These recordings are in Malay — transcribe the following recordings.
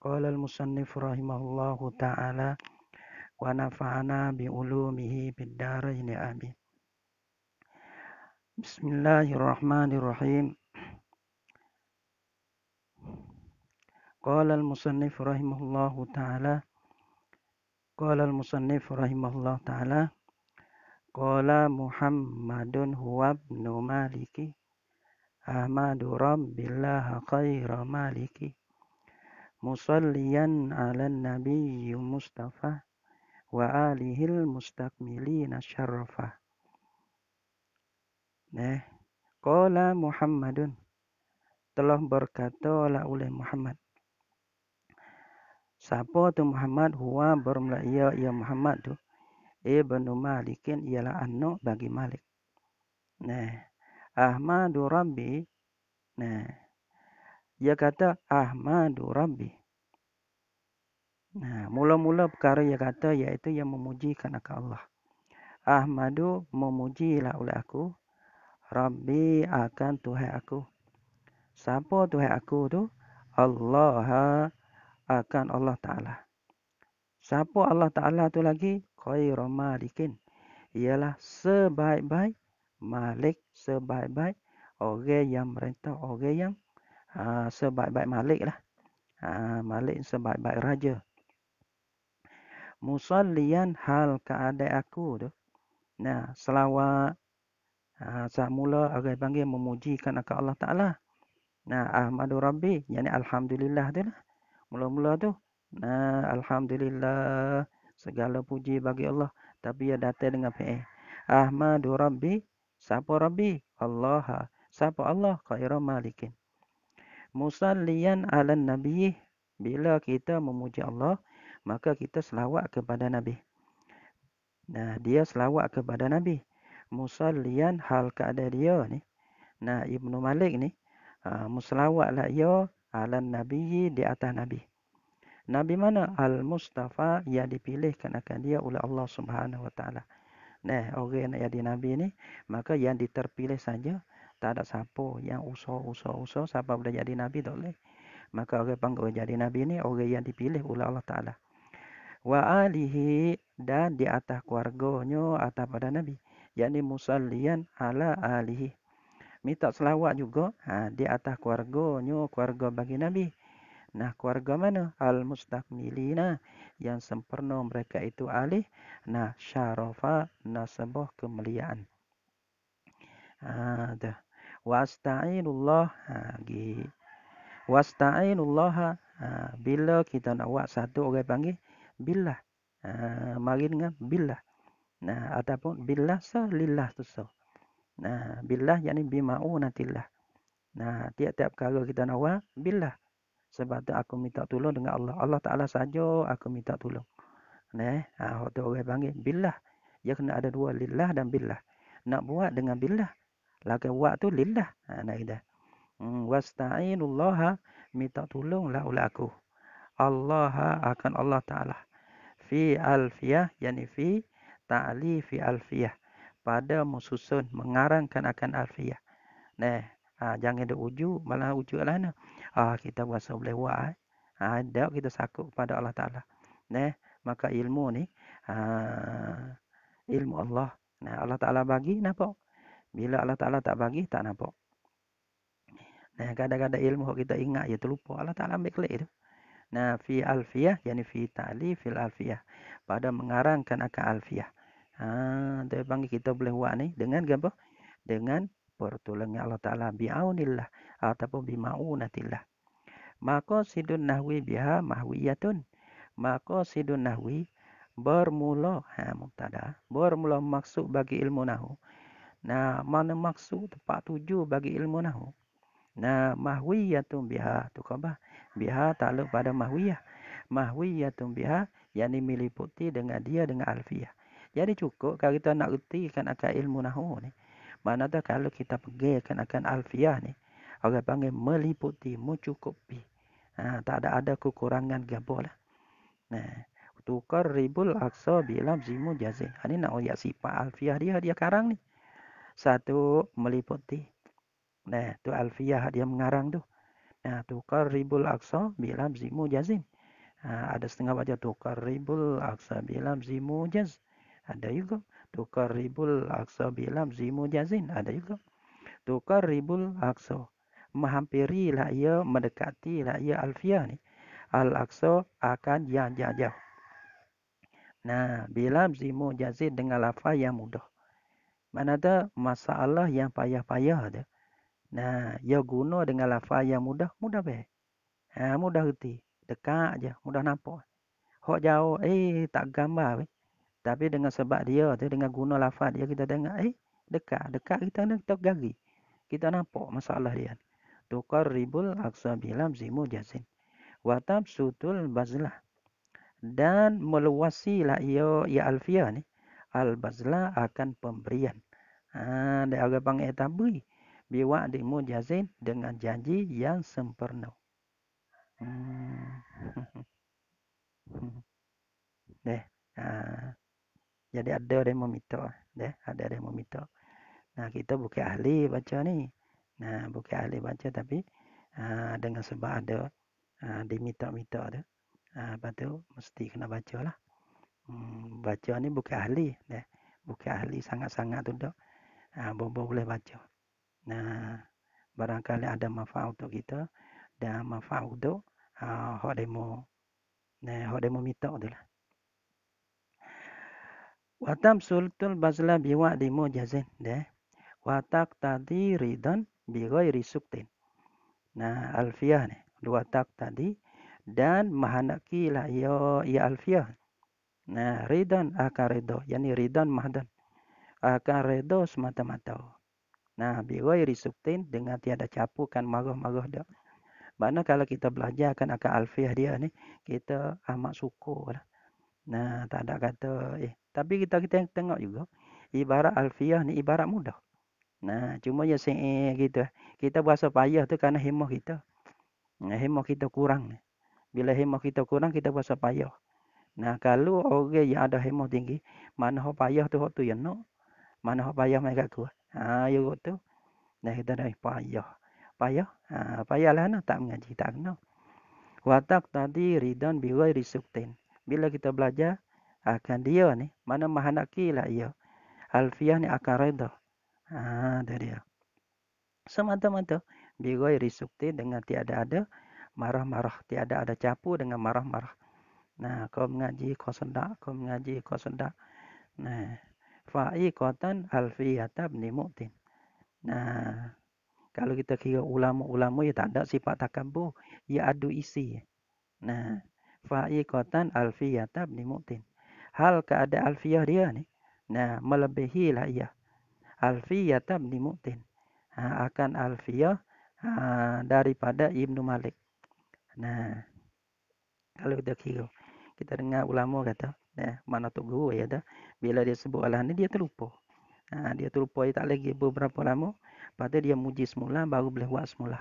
قال المصنف رحمه الله تعالى ونفعنا بعلومه بالدارين آمين بسم الله الرحمن الرحيم قال المصنف رحمه الله تعالى قال المصنف رحمه الله تعالى قال محمد هو ابن مالك احمد رب الله خير مالكي musalliyan 'alan Nabi mustafa wa alihil mustakmilina syarafa nah qala muhammadun telah berkata la oleh muhammad siapa tu muhammad huwa bermula ia ya muhammad tu ibnu malikin ialah anu bagi malik nah ahmadu rabbi nah dia kata Ahmadu Rabbi. Nah, mula-mula perkara yang kata iaitu yang memuji kerana Allah. Ahmadu memujilah oleh aku. Rabbi akan Tuhan aku. Siapa Tuhan aku tu? Allah akan Allah Ta'ala. Siapa Allah Ta'ala tu lagi? Khairu malikin. Ialah sebaik-baik malik, sebaik-baik orang yang merintah, orang yang uh, sebaik-baik malik lah. Uh, malik sebaik-baik raja. Musallian hal keadaan aku tu. Nah, selawat. Uh, ha, saya mula agak panggil memujikan aka Allah Ta'ala. Nah, Ahmadu Rabbi. Yang Alhamdulillah tu lah. Mula-mula tu. Nah, Alhamdulillah. Segala puji bagi Allah. Tapi ia datang dengan PE. Ahmadu Rabbi. Siapa Rabbi? Allah. Siapa Allah? Khairan Malikin musallian ala nabi bila kita memuji Allah maka kita selawat kepada nabi nah dia selawat kepada nabi musallian hal kada dia ni nah ibnu malik ni ah, muslawatlah ia ala nabi di atas nabi Nabi mana Al-Mustafa yang dipilih kerana dia oleh Allah Subhanahu wa taala. Nah, orang yang jadi nabi ni maka yang diterpilih saja tak ada siapa yang usah-usah-usah siapa boleh jadi nabi tak boleh maka orang panggil jadi nabi ni orang yang dipilih oleh Allah taala wa alihi dan di atas keluarganya atau pada nabi yakni musallian ala alihi minta selawat juga ha, di atas keluarganya keluarga bagi nabi nah keluarga mana al mustakmilina yang sempurna mereka itu alih nah syarafa nasabah kemuliaan ada ha, wastainullah ha gi wastainullah ha bila kita nak buat satu orang panggil bila ha mari dengan bila nah ataupun bila sa lillah tu so nah bila yakni bi maunatillah nah tiap-tiap perkara kita nak buat bila sebab tu aku minta tolong dengan Allah Allah taala saja aku minta tolong nah ha tu orang panggil bila dia kena ada dua lillah dan bila nak buat dengan bila lah ke wa tu lim dah. Ha nak dah. Hmm wastainullah minta tolonglah ulah aku. Allah akan Allah Taala fi alfiyah yani fi ta'lifi alfiyah pada mususun mengarangkan akan alfiyah. Nah, ha, jangan duk uju, malah uju lah nah. Ha, ah kita berasa boleh buat eh. Ha, ada kita sakut pada Allah Taala. Nah, maka ilmu ni ha, ilmu Allah. Nah, Allah Taala bagi nampak. Bila Allah Ta'ala tak bagi, tak nampak. Nah, kadang-kadang ilmu yang kita ingat, ya terlupa. Allah Ta'ala ambil kelek itu. Nah, fi alfiyah, yani fi ta'li fi alfiyah. Pada mengarangkan akan alfiyah. Ha, dia panggil kita boleh buat ni dengan apa? Dengan pertolongan Allah Ta'ala. Bi'aunillah ataupun bima'unatillah. Maka sidun nahwi biha mahwiyatun. Maka sidun nahwi bermula, ha, muntada, bermula maksud bagi ilmu nahwi. Nah, mana maksud tempat tuju bagi ilmu nahu? Nah, mahwiyah tu biha tu khabar. Biha takluk pada mahwiyah. Mahwiyah tu biha yang ni meliputi dengan dia dengan alfiah Jadi cukup kalau kita nak reti kan akan ilmu nahu ni. Mana tu kalau kita pergi kan akan alfiah ni. Orang panggil meliputi, mencukupi. Ha, tak ada ada kekurangan gabar lah. Nah, tukar ribul aksa bilam zimu jazin. Ini ha, nak uyak sifat alfiah dia, dia karang ni satu meliputi. Nah, tu alfiyah dia mengarang tu. Nah, tukar ribul aksa bilam zimu jazim. Nah, ada setengah baca tukar ribul aksa bilam zimu jaz. Ada juga. Tukar ribul aksa bilam zimu jazin. Ada juga. Tukar ribul aksa Menghampiri lah ia, mendekati lah ia alfiyah ni. al aksa akan jajah jauh. Nah, bilam zimu jazin dengan lafaz yang mudah mana ada masalah yang payah-payah ada. Nah, dia ya guna dengan lafaz yang mudah, mudah be. Ha, mudah reti, dekat aja, mudah nampak. Hok jauh, eh tak gambar be. Tapi dengan sebab dia tu dengan guna lafaz dia kita dengar, eh dekat, dekat kita nak kita gari. Kita nampak masalah dia. Tukar ribul aksa bilam zimu jazin. Watab sutul bazlah. Dan meluasilah ia, ya alfiah ni. Al-bazlah akan pemberian. Ha, dia orang panggil tabri. Biwa demo jazin dengan janji yang sempurna. Hmm. deh. Ha. Jadi ada demo mito, deh. Ada demo mito. Nah, kita bukan ahli baca ni. Nah, bukan ahli baca tapi ha, dengan sebab ada ha, di mito-mito ada. Ha, lepas tu, mesti kena baca lah. Hmm, baca ni bukan ahli. Deh. Bukan ahli sangat-sangat tu dok. Ha, boleh baca. Nah, barangkali ada manfaat untuk kita dan manfaat untuk uh, demo nah hok demo minta tu lah. Wa tamsultul bazla biwa demo jazin deh. Wa tak tadi ridan bi ghairi suktin. Nah, alfiah ni, dua tak tadi dan mahanaki lah ya ya alfiah. Nah, ridan akan ridho, yakni ridan mahdan akan redo semata-mata. Nah, biroi risuptin dengan tiada capukan kan marah-marah dia. Makna kalau kita belajar akan akan alfiah dia ni, kita amat syukur lah. Nah, tak ada kata eh. Tapi kita kita tengok juga. Ibarat alfiah ni ibarat mudah. Nah, cuma ya sing gitu. Kita berasa payah tu kerana hemoh kita. Nah, hemoh kita kurang. Bila hemoh kita kurang, kita berasa payah. Nah, kalau orang yang ada hemoh tinggi, mana payah tu waktu yang nak. No? mana hok payah mai kat aku. Ha ayo tu. Dah kita dah eh, payah. Payah. Ha payahlah nak tak mengaji tak kena. Watak tadi ridan bihoi risuktin. Bila kita belajar akan dia ni mana mahanaki lah ia. Alfiah ni akan redha. Ha dari dia. Semata-mata bihoi risuktin dengan tiada ada marah-marah, tiada ada capu dengan marah-marah. Nah, kau mengaji kau sendak, kau mengaji kau sendak. Nah, Fai kotan alfiyatab ni mu'tin. Nah, kalau kita kira ulama-ulama ya tak ada sifat takabur, ya adu isi. Nah, Fai kotan alfiyatab ni mu'tin. Hal keadaan alfiyah dia ni, nah melebihi lah ia. Alfiyatab ni mu'tin. Ha, akan alfiyah ha, daripada Ibnu Malik. Nah, kalau kita kira, kita dengar ulama kata, Eh, mana tok guru ya dah. Bila dia sebut Allah ni dia terlupa. Ha, dia terlupa dia tak lagi beberapa lama. Lepas dia muji semula baru boleh buat semula.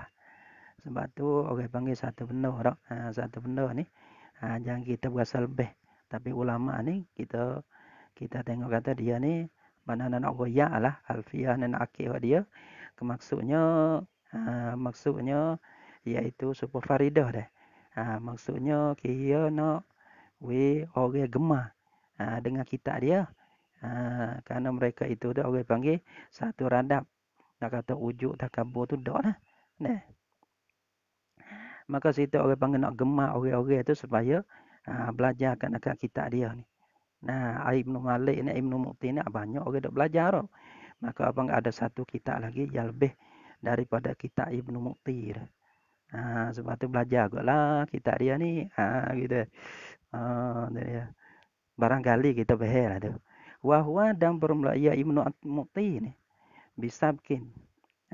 Sebab tu orang panggil satu benda tak. Ha, satu benda ni. Ha, jangan kita berasa lebih. Tapi ulama ni kita kita tengok kata dia ni mana nak goya lah alfiah dan akhir dia. Kemaksudnya ha, maksudnya iaitu super faridah deh. Ha, maksudnya kira nak no, weh orang gemar ha, dengan kita dia. Ha, kerana mereka itu dah orang panggil satu radab. Nak kata ujuk takabur tu dah lah. Nah. Maka situ orang panggil nak gemah orang-orang tu supaya ha, belajar kanak-kanak kitab dia ni. Nah, ibnu Malik ni, Ibn Mukti ni banyak orang dah belajar tu. Maka abang ada satu kitab lagi yang lebih daripada kitab ibnu Mukti dah. Ha, sebab tu belajar kot lah kita dia ni. Ha, gitu. Ha, dia. Barangkali kita behel lah tu. Wahwa dan bermula ya Ibn Mu'ti ni. Bisabkin.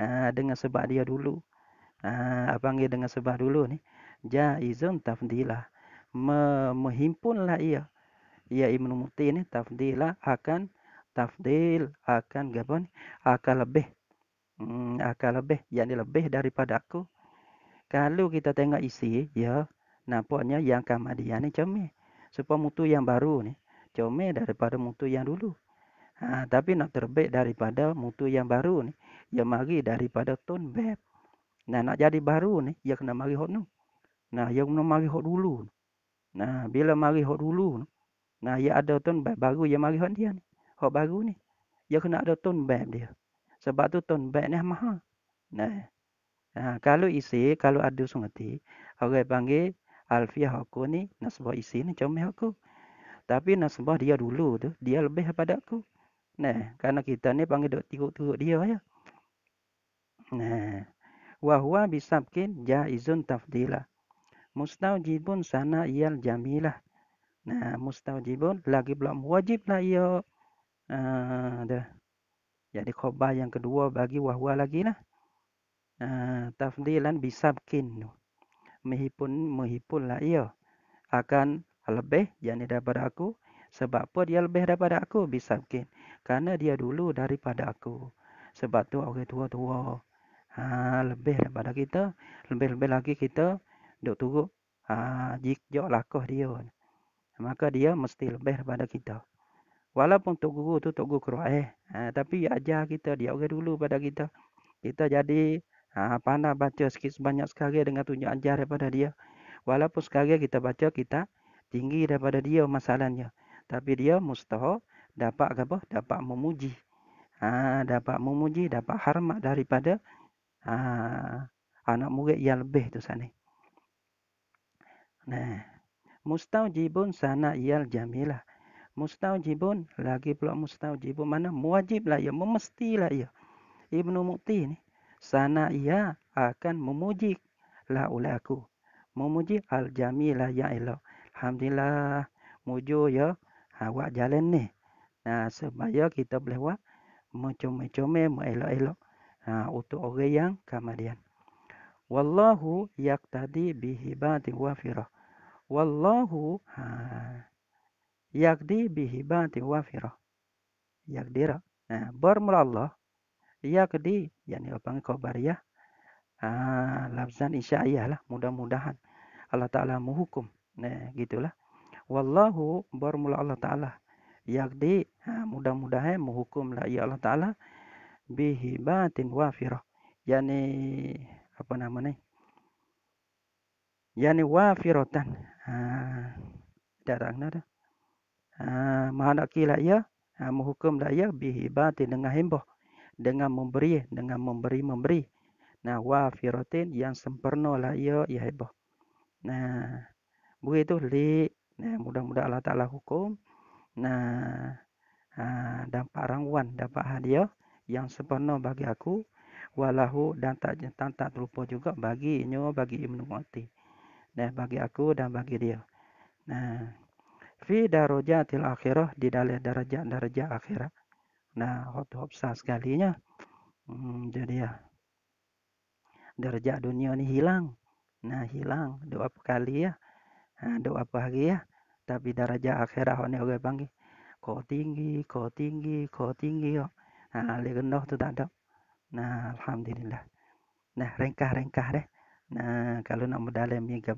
Ha, dengan sebab dia dulu. Ha, apa panggil dengan sebab dulu ni. Jaizun tafdilah. Menghimpunlah ia. ia Ibn Mu'ti ni tafdilah akan tafdil akan gabon akan lebih hmm, akan lebih yakni lebih daripada aku kalau kita tengok isi, ya, nampaknya yang kamadiyah ni cermin. Supaya mutu yang baru ni, cermin daripada mutu yang dulu. Ha, tapi nak terbaik daripada mutu yang baru ni, ia mari daripada ton beb. Nah, nak jadi baru ni, ia kena mari hot nu. Nah, ia kena mari hot dulu. Nah, bila mari hot dulu, nah, ia ada ton beb baru, ia mari hot dia ni. Hot baru ni. Ia kena ada ton beb dia. Sebab tu ton beb ni mahal. Nah, Ha, kalau isi, kalau ada sungati, orang panggil alfiah aku ni, nasbah isi ni comel aku. Tapi nasbah dia dulu tu, dia lebih daripada aku. Nah, karena kita ni panggil duk tiruk-tiruk dia ya. Nah, wahwa bisabkin jaizun tafdilah. Mustajibun sana ial jamilah. Nah, mustajibun lagi belum wajib lah ia. Ha, uh, dah. Jadi khabar yang kedua bagi wahwa lagi lah. Ah, tafdilan bisabkin mehipun mehipun lah ia akan lebih yang daripada aku sebab apa dia lebih daripada aku bisabkin karena dia dulu daripada aku sebab tu orang tua-tua ha, lebih daripada kita lebih-lebih lagi kita duk turut ha, ah, jikjok lakuh dia maka dia mesti lebih daripada kita walaupun tok guru tu tok guru kerajaan ha, tapi ajar kita dia orang dulu pada kita kita jadi Ha, pandai baca sikit sebanyak sekali dengan tunjuk ajar daripada dia. Walaupun sekali kita baca, kita tinggi daripada dia masalahnya. Tapi dia mustahil dapat apa? Dapat memuji. Ha, dapat memuji, dapat hormat daripada ha, anak murid yang lebih tu sana. Nah, mustajibun sana ial jamilah. Mustajibun lagi pula mustajibun mana wajiblah ia, memestilah ia. Ibnu Mukti ni sana ia akan memuji lah oleh aku. Memuji al-jamilah yang elok. Alhamdulillah. Mujo ya. Awak ha, jalan ni. Nah, ha, supaya kita boleh buat. macam cuma Melok-elok. Ha, untuk orang yang kemudian. Wallahu yaktadi bihibati wa firah. Wallahu. Ha, yakdi bihibati wa firah. Yakdira. Ha, bermula Allah ya ke di yakni apa panggil khabar ya ha lafzan insya iyalah mudah-mudahan Allah taala menghukum nah gitulah wallahu bermula Allah taala yakdi ha mudah-mudahan menghukum lah ya Allah taala bihibatin wafirah yakni apa nama ni yakni wafiratan ha datang nada ha mahadakilah ya ha, menghukum lah ya bihibatin dengan himbah dengan memberi dengan memberi memberi nah wa firatin yang sempurna lah ia ya, ya hebah nah buih tu li nah mudah-mudah Allah Taala hukum nah ha, ah, dapat rangwan dapat hadiah yang sempurna bagi aku walahu dan tak tak, tak terlupa juga bagi nyo bagi ibnu mati nah bagi aku dan bagi dia nah fi darajatil akhirah di dalam darajat-darajat akhirah Nah, hot hot sah sekalinya. Hmm, jadi ya, derajat dunia ni hilang. Nah, hilang. Doa apa ya? Nah, ha, doa pagi ya? Tapi derajat akhirah ini orang panggil. Kau tinggi, kau tinggi, kau tinggi. Yo. Nah, ha, lebih rendah tu tak ada. Nah, Alhamdulillah. Nah, rengkah-rengkah deh. Nah, kalau nak mendalam ni ke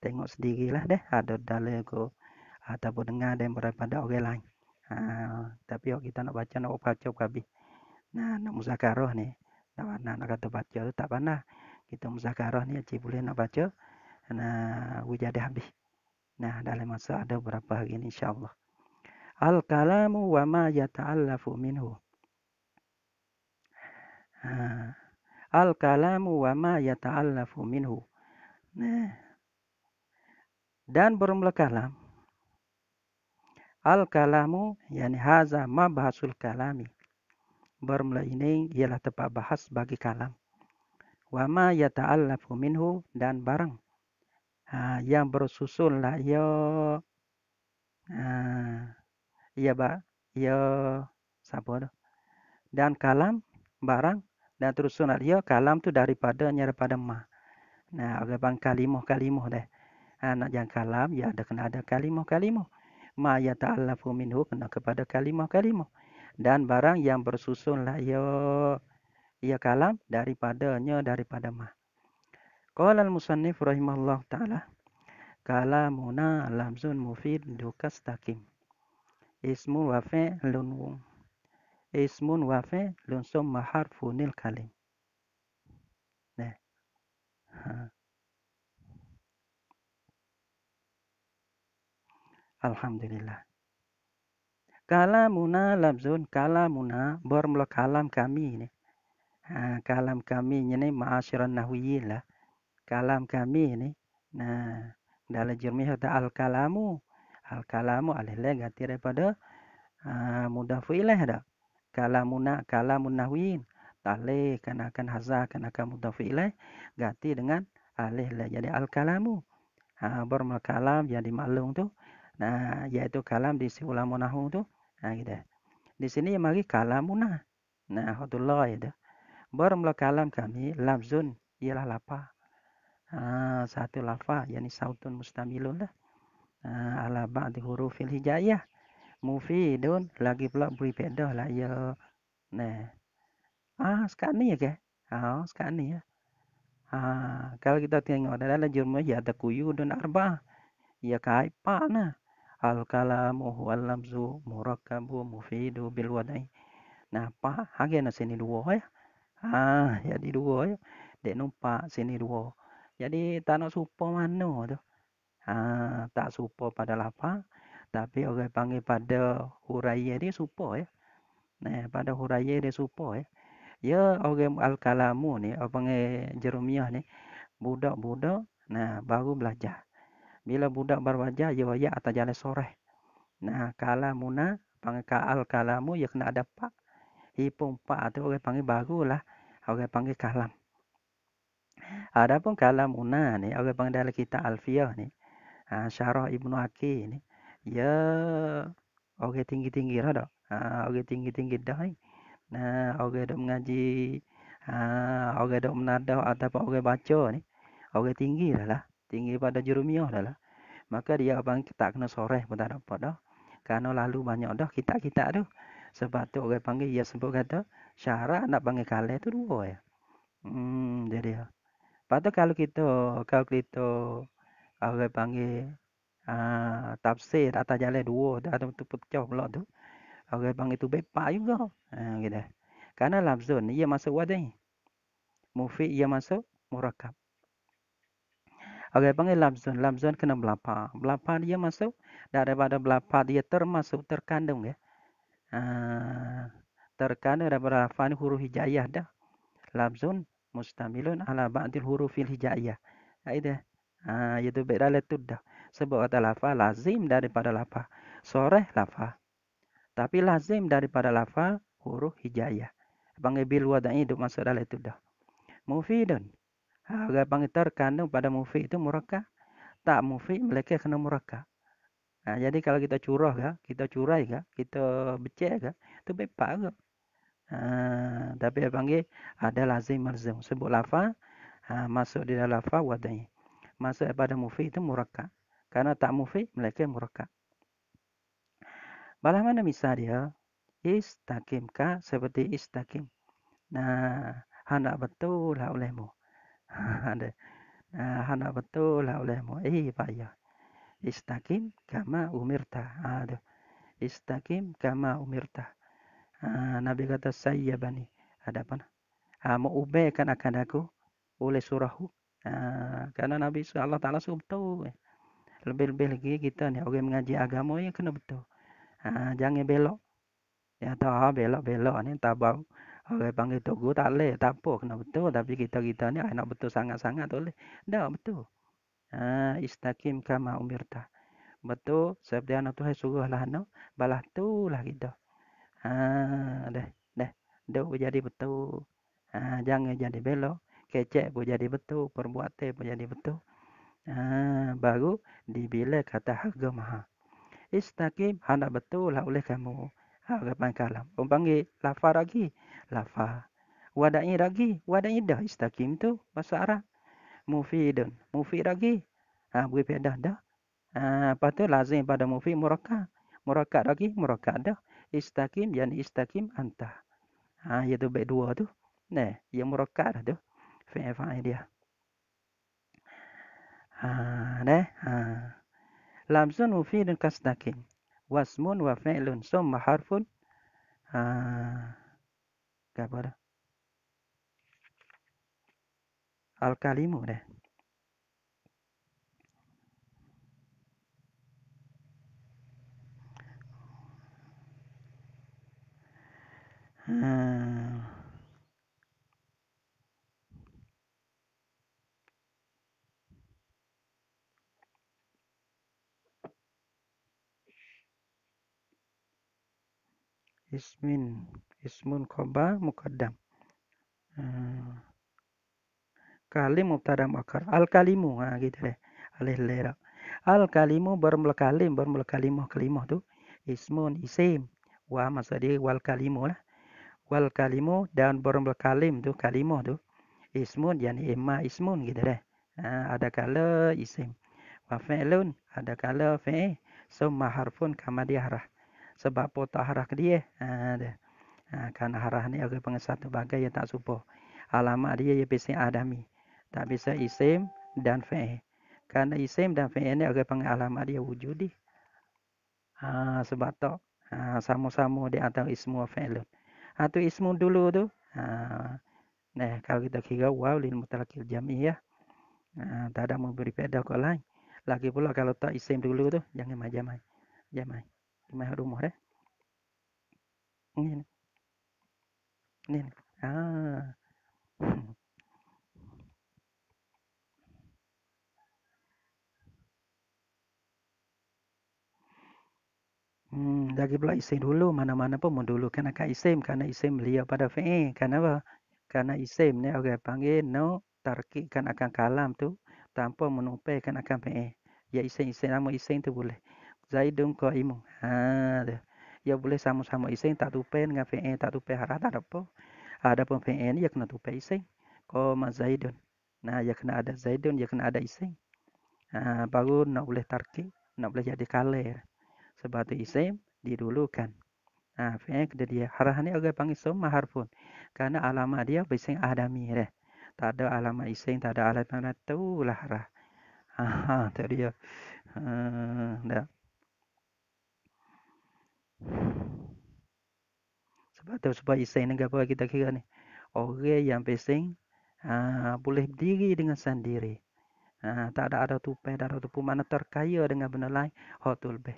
tengok sendirilah deh. Ada dalil ko, ataupun dengar dan berapa ada orang lain. uh, tapi kita nak baca nak baca kabi nah nak muzakarah ni nak nak nak kata baca tu tak panah kita muzakarah ni aci boleh nak baca nah wujadah habis nah dalam masa ada beberapa hari ni insyaallah al kalamu wa ma yata'allafu minhu ha. Ah, al kalamu wa ma yata'allafu minhu nah dan bermula kalam Al kalamu yani haza mabhasul kalami. Bermula ini ialah tempat bahas bagi kalam. Wa ma yata'allafu minhu dan barang. Ha, yang bersusun lah ya. Ha, ya ba, ya sabar. Dan kalam barang dan terus sunat lah. ya kalam tu daripada daripada ma. Nah, agak bang kalimah-kalimah deh. Ha, nak jangan kalam, ya ada kena ada kalimah-kalimah ma yata'allafu minhu kena kepada kalimah-kalimah dan barang yang bersusun la ya ya kalam daripadanya daripada ma qala al-musannif rahimahullah taala kalamuna lamzun mufid dukastakim ismu wa fi'lun ismun wa fi'lun summa harfu nil kalim nah ha. Alhamdulillah. Kalamuna labzun kalamuna bermula kalam kami ini. Ha, kalam kami ni ma'asyiran nahwiyin lah. Kalam kami ini. Nah, dalam jermih ada al-kalamu. Al-kalamu alih-alih ganti daripada uh, mudah fu'ilah dah. Kalamuna kalamun nahwiyin. Talih kan akan hazah kan akan mudah Ganti dengan alih-alih jadi al-kalamu. Ha, bermula kalam jadi maklum tu. Uh, Nah, yaitu kalam di si ulama nahu itu. Nah, gitu. Di sini mari kalamuna. Nah, hadullah itu. Baru kalam kami lamzun ialah lapa. Ah, satu lafa yakni sautun mustamilun lah. Ah, ala ba'di hurufil hijaiyah. Mufidun lagi pula beri pedoh lah ya. Nah. Ah, sekarang ni ya ke? Ah, sekarang ni ya. Ah, kalau kita tengok dalam jurma ya ada kuyudun arba ya kai pa nah. al-kalamu huwa lamzu murakkabu mufidu bil wada'i. Nah, apa? Hage na sini dua ya. Ha, jadi dua ya. Dek numpak sini dua. Jadi tak nak supo mana tu? Ha, tak supo pada apa? Tapi orang panggil pada huraya dia supo ya. Nah, pada huraya dia supo ya. Ya, orang al-kalamu ni, orang panggil jerumiah ni, budak-budak nah baru belajar bila budak berwajah ia wayak atau jalan sore nah kalamuna pangkaal kalamu ia kena ada pak hipung pak atau orang panggil barulah orang panggil kalam Ada adapun kalamuna ni orang panggil dalam kitab alfiyah ni ha, syarah ibnu akil ni ya orang tinggi-tinggi dah dak ha, orang tinggi-tinggi dah ni nah orang dak mengaji ha, orang dak menadah ataupun orang baca ni orang tinggi lah lah tinggi pada jerumiah dah lah. Maka dia abang tak kena soreh pun tak dapat dah. Kerana lalu banyak dah kita-kita tu. Sebab tu orang panggil, ia sebut kata, syarat nak panggil kalah tu dua ya. Hmm, dia dia. Lepas tu kalau kita, kalau kita orang panggil, uh, tafsir tak jalan dua, tak ada tu pecah pula tu. Orang panggil tu bepak juga. Ha, gitu. Kerana lafzun, ia masuk wadah ni. mufi ia masuk murakab. Okey panggil lamzun, lamzun Lap zon kena berapa? Berapa dia masuk? Daripada berapa dia termasuk terkandung ya? Uh, terkandung daripada lafan huruf hijayah dah. lamzun, mustamilun ala ba'dil hurufil hijaiyah. Itu uh, ah, itu beda letut dah. Sebab kata lafa lazim daripada lafa. Sore lafa. Tapi lazim daripada lafa huruf hijayah, Panggil bil wada'i duk masuk dalam itu dah. Mufidun. Harga itu terkandung pada mufi itu murakkab tak mufi mereka kena murakkab Nah, jadi kalau kita curah ga, kita curai ga, kita becek ya, itu bepak ga. Uh, ah, tapi apa? panggil ada lazim malzum. Sebut lafa, uh, ah, masuk di dalam lafa wadahnya Masuk pada mufi itu murakkab. Karena tak mufi mereka murakkab. Balah mana misal dia? Istakimka seperti istakim. Nah, hendak betul lah olehmu. ada hana eh, betul olehmu iya ya istaqim kama umirta aduh istaqim kama umirta ah, nabi kata saya bani ada apa ah, mau ubaikan akan aku oleh surahu ah, karena nabi Allah taala subtu lebih-lebih lagi kita nih orang mengaji agama ya kena betul ah, jangan belok ya tahu belok belok ini tabau Orang panggil tu guru tak boleh. Tak apa. Kena betul. Tapi kita-kita ni nak betul sangat-sangat tak boleh. Tak betul. Ha, istakim kama umirta. Betul. Sebab dia anak Tuhan suruh lah anak. Balah tu lah kita. Ha, dah. Dah. Dah jadi betul. Ha, jangan jadi belok. Kecek pun jadi betul. Perbuatan pun jadi betul. Ha, baru dibila kata harga maha. Istakim. Hanak betul lah oleh kamu. Ha, orang panggil kalam. Orang panggil lafar lagi. Lagi lafa. Wadai lagi, wadai dah istakim tu bahasa Arab. Mufidun, mufid lagi. Ha boleh pedah dah. Ha apa tu lazim pada mufid murakkab. Murakkab lagi, murakkab dah. Istakim yang istakim anta. Ha ya tu baik dua tu. Nah, yang murakkab dah tu. Fa'il fa'il dia. Ha nah, ha. Lamsun mufidun kastakim. Wasmun wa fa'ilun summa harfun. Ha, apa Alkalimu deh. Hmm. ismin ismun koba, mukaddam ah. kalim mubtada muakkar al kalimu ha ah, gitu deh alih lera al kalimu bermula kalim bermula kalimah kalimah tu ismun isim wa masadi wal kalimu lah wal kalimu dan bermula kalim tu kalimah tu ismun yani imma ismun gitu deh ah, ada kala isim wa fi'lun ada kala fi'il summa harfun kama dia sebab apa tak harah ke dia ha dia ha kan harah ni orang pengesat bagai yang tak serupa alamat dia ya bisa adami tak bisa isim dan fi'il kerana isim dan fi'il ni agak panggil alamat dia wujudi. ha sebab tak ha sama-sama dia antara ismu wa fi'il ha tu ismu dulu tu ha nah kalau kita kira wow lil mutlaqil jami ya ha, tak ada memberi pada kau lain lagi pula kalau tak isim dulu tu jangan majamai jamai mai ha rumah dah. Ni ni. Ni ni. Ha. Hmm, lagi pula isim dulu. Mana-mana pun mendulu. Kenapa isim? Kerana isim belia pada fi'in. Kenapa? Kerana isim ni orang panggil no tarkikkan akan kalam tu. Tanpa menumpahkan akan fi'in. Ya isim-isim. Nama isim tu boleh. Zaidun qaimun. Ha. Ah, ya boleh sama-sama iseng tak tupai dengan fi'il tak tupai harah tak apa. ada fi'il ni ya kena iseng, isim. Qama Zaidun. Nah, ya kena ada Zaidun, ya kena ada iseng, Ha, ah, baru nak boleh tarkib, nak boleh jadi kaler. Sebab tu iseng didulukan. Nah, fi'il dia dia harah ni agak panggil summa harfun. karena alamat dia bising adami dah. Tak ada alamat iseng tak ada alamat tu lah harah. Ha, ah, tu dia. Ha, dah. Sebab tu sebab isai negara kita kira ni. Orang yang pesing ah, boleh berdiri dengan sendiri. Aa, ah, tak ada ada tupai, ada tupu mana terkaya dengan benda lain. Hot tu lebih.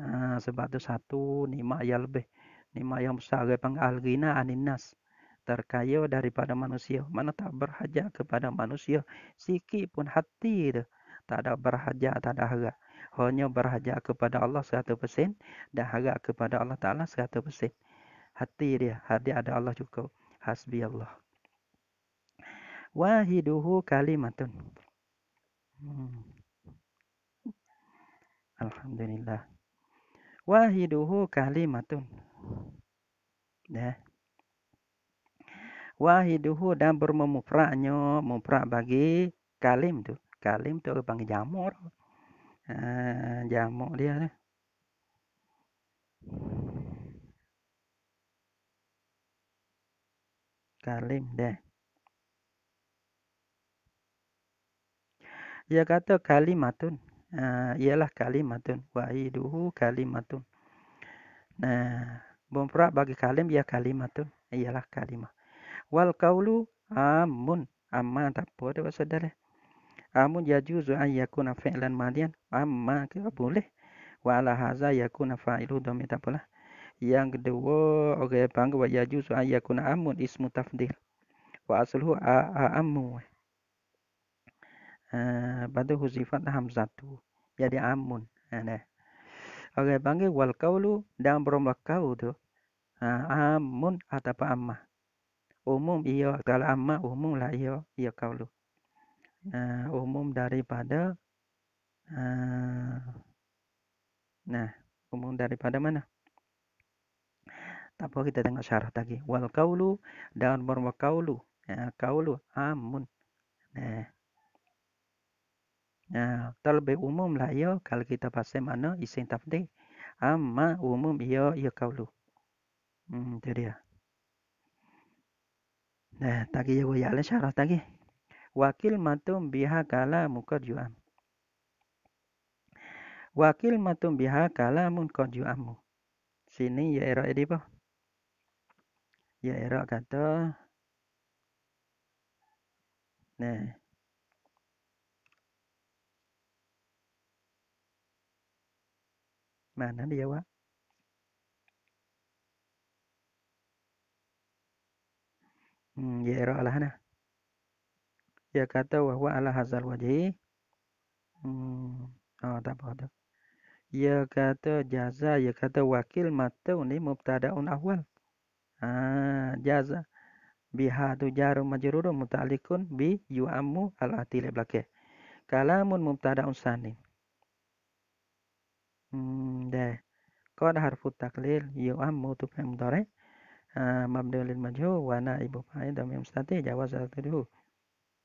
Aa, ah, sebab tu satu nikmat yang lebih. Nikmat yang besar yang algina aninas terkaya daripada manusia. Mana tak berhajat kepada manusia. Sikit pun hati tu. Tak ada berhajat, tak ada harap hanya berhajat kepada Allah 100% dan harap kepada Allah Taala 100%. Hati dia, hati ada Allah cukup. Hasbi Allah. Wahiduhu kalimatun. Hmm. Alhamdulillah. Wahiduhu kalimatun. Ya. Wahiduhu dan bermufraknya, mufrak bagi kalim tu. Kalim tu panggil jamur. Ah, jamuk dia tu. Kalim deh. Dia kata kalimatun. Uh, ialah kalimatun. Wahiduhu kalimatun. Nah, bumpra bagi kalim ia kalimatun. Ialah kalimah. Wal kaulu amun. Amma tak boleh, dia bahasa dah Amun yajuzu an yakuna fi'lan madian. Amma ke boleh. Wa ala haza yakuna fa'ilu domi tak pula. Yang kedua, orang okay, panggil wa yajuzu an yakuna amun ismu tafdil. Wa asluhu a, a amu. Uh, eh, Bada huzifat hamzatu. Jadi amun. Ada. Orang okay, panggil wal kaulu dan berumlah kau tu. Ha, amun atau amma. Umum iya. Kalau amma umum lah iya. Iya kaulu uh, umum daripada uh, nah umum daripada mana tak apa kita tengok syarah lagi. wal qawlu dan marwa qawlu ya qawlu amun nah nah ya, terlebih umum lah ya kalau kita pasal mana isim tafdi amma umum ya ya qawlu hmm itu dia nah tadi ya gua ya syarah tadi wakil matum biha kala qarju'am wakil matum biha kala qarju'amu sini ya erok edi ya, po ya erok kata nah mana dia wak hmm, ya erok lah nah Ya kata wahwa ala hazal wajhi hmm. oh tak apa tu ya kata jaza ya kata wakil mata ni mubtadaun awal ha jaza biha tu jarum majrurun muta'alliqun bi yu'ammu ala atile belakang kalamun mubtadaun sanin hmm deh. qad harfu taklil yu'ammu tu fi'il mudhari' mabdul lil majhul wa naibu fa'il dhamir mustati jawaza tadhu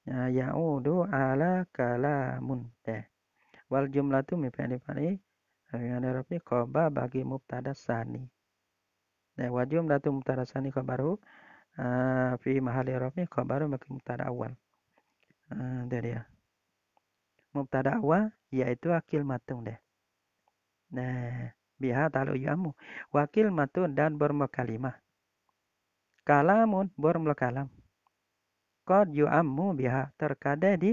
ya'udu ala kalamun teh wal jumlatu mi fi'li fa'li Al-Arabi koba bagi mubtada sani. Nah, eh, wa tu mubtada sani kobaru uh, fi mahali rafi kobaru bagi mubtada awal. Uh, itu dia. Mubtada awal yaitu akil matung deh. Nah, biha talu yamu. Wakil matun dan bermakalimah Kalamun bermakalam. qad yu'ammu biha terkadang di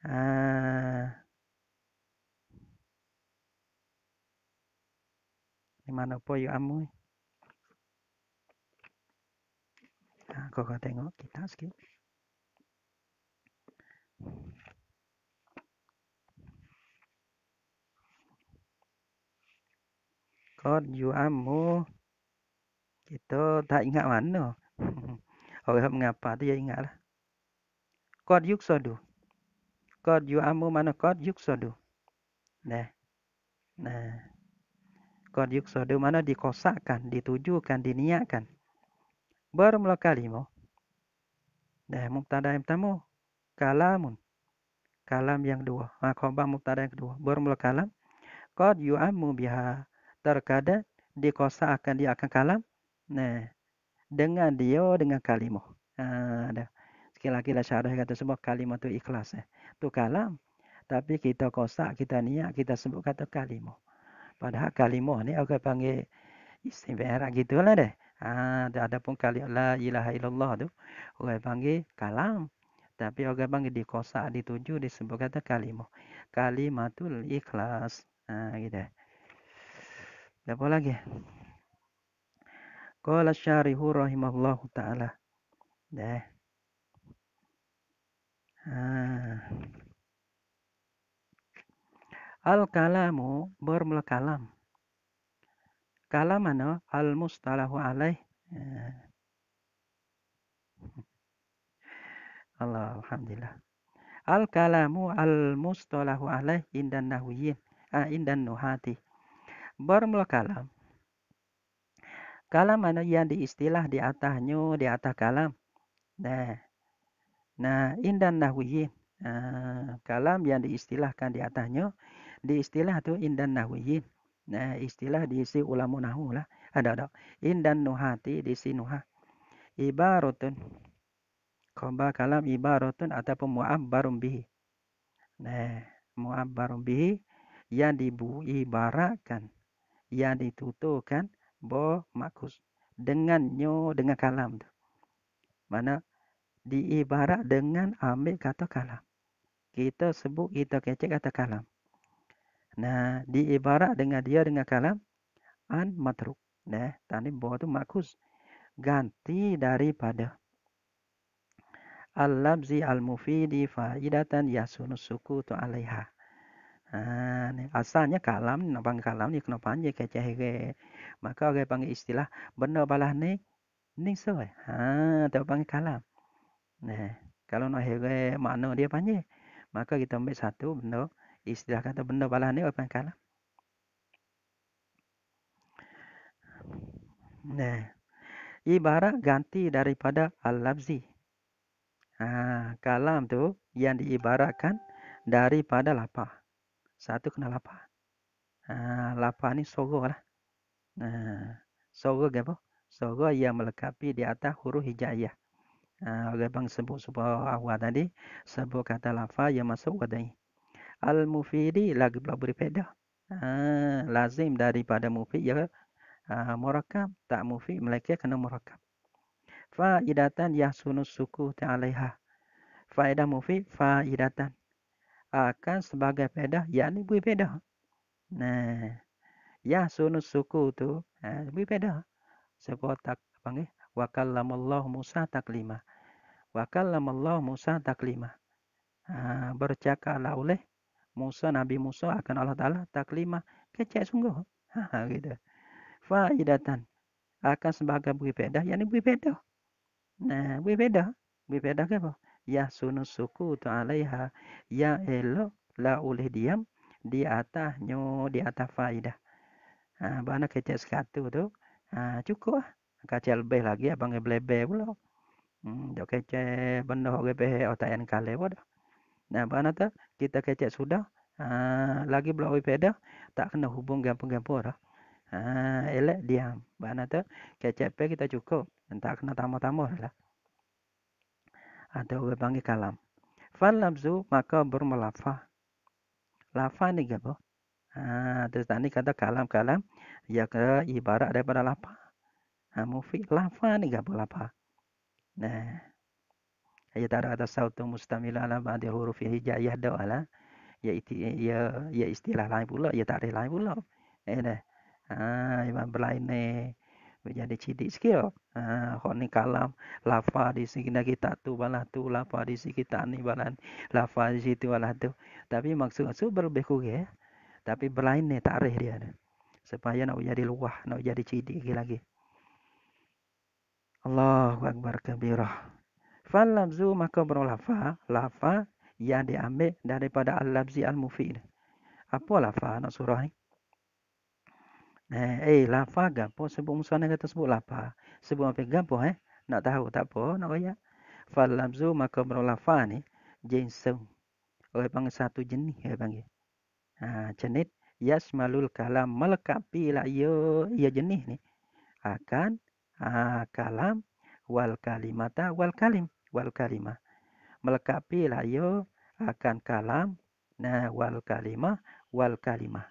ha, di mana pun yu'ammu ha, kau kau tengok kita sikit Kod yu'ammu kita tak ingat mana. Orang mengapa tu dia ingatlah kod yuk sodu kod yu amu mana kod yuk sodu nah nah kod yuk sodu mana dikosakan ditujukan diniakan, baru mula kalimo nah mubtada yang pertama kalamun kalam yang dua makhabah mubtada yang kedua baru mula kalam kod yu amu biha terkadang dikosakan dia akan kalam nah dengan dia dengan kalimu, ada nah, ah, laki-laki dah syarah kata semua kalimah tu ikhlas. Eh. Tu kalam. Tapi kita kosak, kita niat, kita sebut kata kalimah. Padahal kalimah ni aku panggil istimewa gitu lah deh. Ha, ada pun kali la ilaha illallah tu. Orang panggil kalam. Tapi orang panggil dikosak, dituju, disebut kata kalimah. Kalimatul ikhlas. Ha, gitu. Apa lagi? Qala syarihu rahimahullahu ta'ala. Dah. Ah. Al kalamu bermula kalam. Kalam mana? Al mustalahu alaih. Ah. Allah alhamdulillah. Al kalamu al mustalahu alaih indan nahwiyin. Ah, indan nuhati. Bermula kalam. Kalam mana yang diistilah di atasnya, di atas kalam. Nah, Nah, indan nahwiyin. Uh, ah, kalam yang diistilahkan di atasnya. Diistilah tu indan nahwiyin. Nah, istilah diisi ulama nahu lah. Ada ah, tak? In dan nuhati diisi nuha. Ibaratun. Khomba kalam ibaratun atau mu'abbarun bihi. Nah, mu'abbarun bihi. Yang dibu ibaratkan. Yang ditutukan Bo makus. Dengan nyo, dengan kalam tu. Mana diibarat dengan ambil kata kalam. Kita sebut kita kecek kata kalam. Nah, diibarat dengan dia dengan kalam an matruk. Nah, tadi bawah tu makus ganti daripada al-labzi al-mufidi faidatan yasunu sukutu alaiha. Ah, asalnya kalam nak panggil kalam ni kena panggil kecek ke. Maka orang panggil istilah benda balah ni ning sore. Ha, ah, tak panggil kalam. Nah, kalau nak hera makna dia panjang. Maka kita ambil satu benda. Istilah kata benda balas ni apa kalah. Nah, ibarat ganti daripada al-labzi. Ha, kalam tu yang diibaratkan daripada lapar. Satu kena lapar. Ha, lapar ni soro lah. Ha, soro ke apa? Soro yang melekapi di atas huruf hijaiyah. Ha, orang bang sebut sebuah awal tadi. Sebut kata lafa yang masuk pada ini. Al-mufidi lagi pula berbeda. Ha, ah, lazim daripada mufid ya. Ha, murakab. Tak mufid. Mereka kena murakab. Fa'idatan ya sunus suku ta'alaiha. Fa'idah mufid. Fa'idatan. Akan sebagai beda. Ya ni berbeda. Nah. Ya sunus suku tu. Ha, berbeda. Sebab tak panggil. Wakallamallahu Musa taklimah wa kallamallahu Musa taklima. Ha, bercakaplah oleh Musa Nabi Musa akan Allah Taala taklima kecek sungguh. Ha, ha, gitu. Faidatan akan sebagai beri pedah yang ini beri Nah, beri pedah. Beri pedah ke apa? Ya sunu suku tu alaiha ya elok la oleh diam di atasnya di atas faidah. Ha, bana kecek sekatu tu. Ha, cukup ah. Kacel lebih lagi abang boleh lebih pula. Dia kecek benda orang pehe otak yang kale pada. Nah, bana tu kita kecek sudah. Ha, lagi belau oi pedah tak kena hubung gampang-gampang dah. Ha, elak diam. Bana tu kecek pe kita cukup. Tak kena tambah-tambah lah. Ada orang panggil kalam. Fan lamzu maka bermelafa. Lafa ni ke Ha, terus tadi kata kalam-kalam. Ya ke ibarat daripada lapa. Ha, mufi. Lafa ni ke apa? Lapa. Nah. Ayat ada atas sautu mustamil ala ba'di huruf hijaiyah do ala ya ya ya istilah lain pula ya takrif lain pula. Eh nah. ah, ha, iman berlain ni. Menjadi cidik sikit. Ah, oh. ha, kon ni kalam lafa di sini kita tu balah tu lafa di sini kita ni balan lafa di situ balah tu. Tapi maksud su berlebih kurang ya. Tapi berlain ni takrif dia. Supaya nak jadi luah, nak jadi cidik lagi. -lagi. Allahu Akbar kebirah. Falabzu maka berlafa, lafa yang diambil daripada al-labzi al-mufid. Apa lafa nak surah ni? Eh, eh lafa gapo sebut musana kata sebut lafa. Sebut apa gapo eh? Nak tahu tak apa nak raya. Falabzu maka berlafa ni jinsu. Orang bang satu jenis, orang panggil. Ha, jenis yasmalul kalam melekapi lah yo ia jenis ni. Akan ah kalam wal kalimata wal kalim wal kalimah melengkapi yo akan kalam na wal kalimah wal kalimah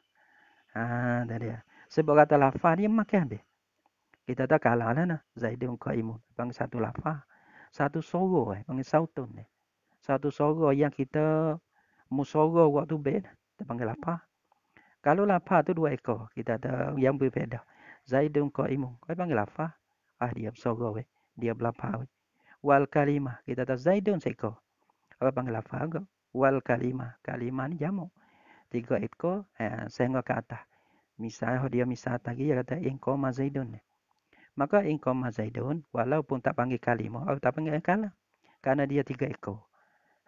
ha tadi sebab kata lafaz ni makan dia kita tak kalah lah nah zaidun qaimun bang satu lafaz satu suara eh panggil sautun ni satu suara yang kita musoro waktu ben kita panggil lafaz kalau lafaz tu dua ekor kita ada yang berbeda zaidun qaimun kau panggil lafaz ah dia bersorga weh dia berlapar weh wal kalimah kita tahu zaidun seko apa panggil lapar ke wal kalimah kalimah ni jamu. tiga itko eh, sehingga ke atas misal oh, dia misal tadi dia kata engkau ma zaidun maka engkau ma zaidun walaupun tak panggil kalimah atau oh, tak panggil kala kerana dia tiga ekor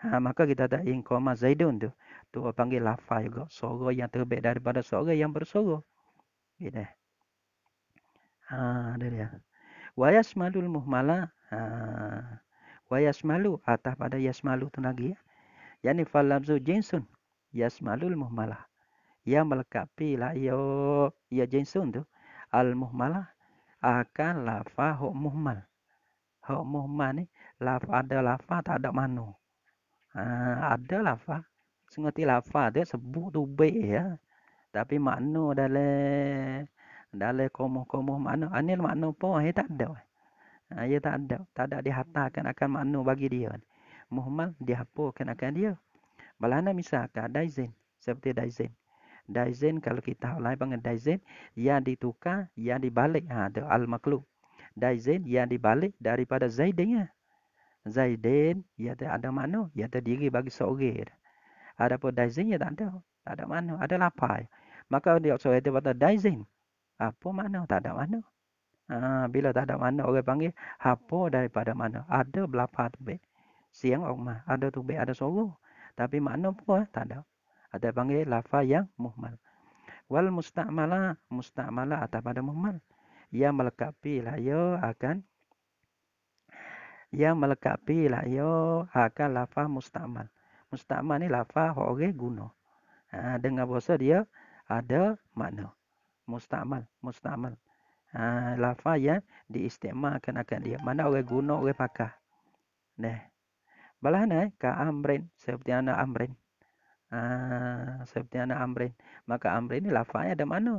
ha, maka kita tak engkau ma zaidun tu tu panggil lafaz juga suara yang terbebas daripada suara yang bersuara gitu ah ha, ya malu muhmala ha ah, malu atau pada yasmalu tu lagi ya yakni fal lafzu jinsun yasmalul muhmala ia melengkapi la yo ya jinsun tu al muhmala akan lafa hu muhmal ho muhmal ni laf ada lafa tak ada mano ha ah, ada lafa sengerti lafa dia sebut tu baik ya tapi makna dalam dalam komo-komo makna anil ah, makna apa ha, tak ada ha, ia tak ada tak ada dihatakan akan makna bagi dia muhmal dihapuskan akan dia balana misalkan daizin seperti daizin daizin kalau kita lain panggil daizin yang ditukar yang dibalik ha tu al makhluk daizin yang dibalik daripada zaidinya zaidin ia tak ada makna ia ada terdiri bagi seorang Adapun daizin ia tak ada tak ada makna ada lapai maka dia sebut so, itu daizin apa mana? tak ada makna ha, bila tak ada makna orang panggil apa daripada mana ada belapa tu be siang okma ada tu be ada suara tapi makna apa eh, tak ada ada panggil lafa yang muhmal wal musta'mala musta'mala atau pada muhmal ia melekapi lah ia akan ia melekapi lah ia akan lafa musta'mal musta'mal ni lafa orang guna ha, dengan bahasa dia ada makna mustamal mustamal ha, lafaz yang diistimalkan akan dia mana orang guna orang pakah nah balah nah ka amrin seperti anak amrin ha, seperti anak amrin maka amrin ni lafaznya ada mana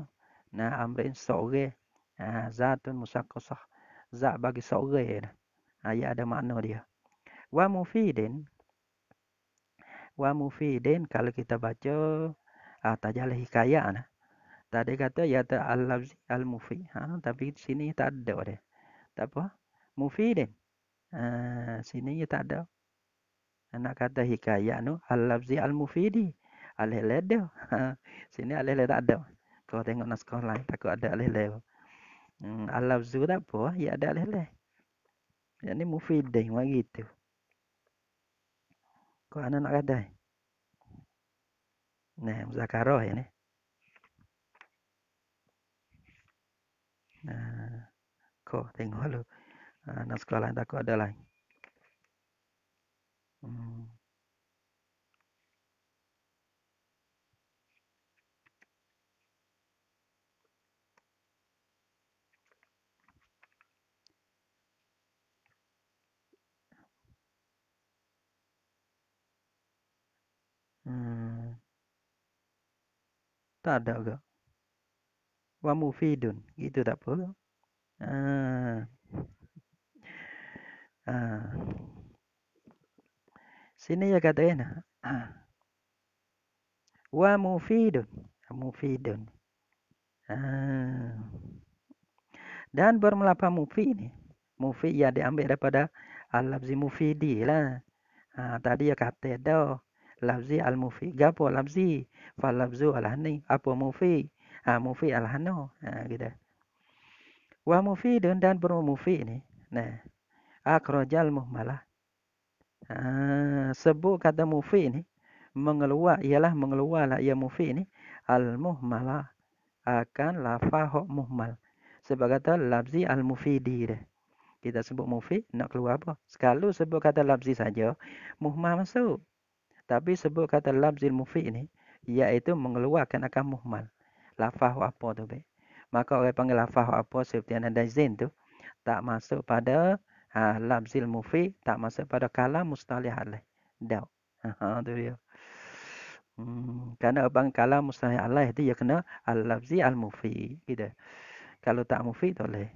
nah amrin sore ha, zatun musaqqasah zat bagi sore nah ha, ya ada mana dia wa mufidin wa mufidin kalau kita baca ah tajal hikayah nah Tadi kata ya ta al lafzi al mufi. Ha, tapi sini tak ada dia. Tak apa. Mufi dia. Uh, sini dia tak ada. Nak kata hikayat tu. Al-Labzi Al-Mufidi. Al-Hilai dia. Ha, sini Al-Hilai tak ada. Kalau tengok naskah lain. Takut ada Al-Hilai. Hmm, Al-Labzi tak apa. Ya ada Al-Hilai. Yang ni Mufidi. Macam gitu. Kau anak nak kata? Nah, Muzakarah ya Nah, ko tengok lu. Ah, nak sekolah tak kau ada lain. Hmm. Hmm. Tak ada ke? wa mufidun gitu tak apa ah ah sini ya kata kan ah wa mufidun mufidun ah dan bermelapa mufi ini mufi ya diambil daripada al-lafzi mufidi lah ah tadi ya kata dah lafzi al-mufi gapo lafzi fa lafzu al apa mufi ha, mufid al hano ha, kita wa mufidun dan bermufid ni nah akrajal muhmalah ha, sebut kata mufid ni mengeluar ialah mengeluarlah ia mufid ni al muhmalah akan lafah muhmal sebab kata labzi al mufidi kita sebut mufid nak keluar apa sekalu sebut kata labzi saja muhmal masuk tapi sebut kata lafzil mufid ni iaitu mengeluarkan akan muhmal lafaz apa tu be. Maka orang panggil lafaz apa seperti yang ada izin tu tak masuk pada ha, lafzil mufi tak masuk pada kalam mustalih alaih. Dau. Ha tu dia. Hmm, kerana abang kalam mustalih alaih tu ya kena al-lafzi al-mufi gitu. Kalau tak mufi tak boleh.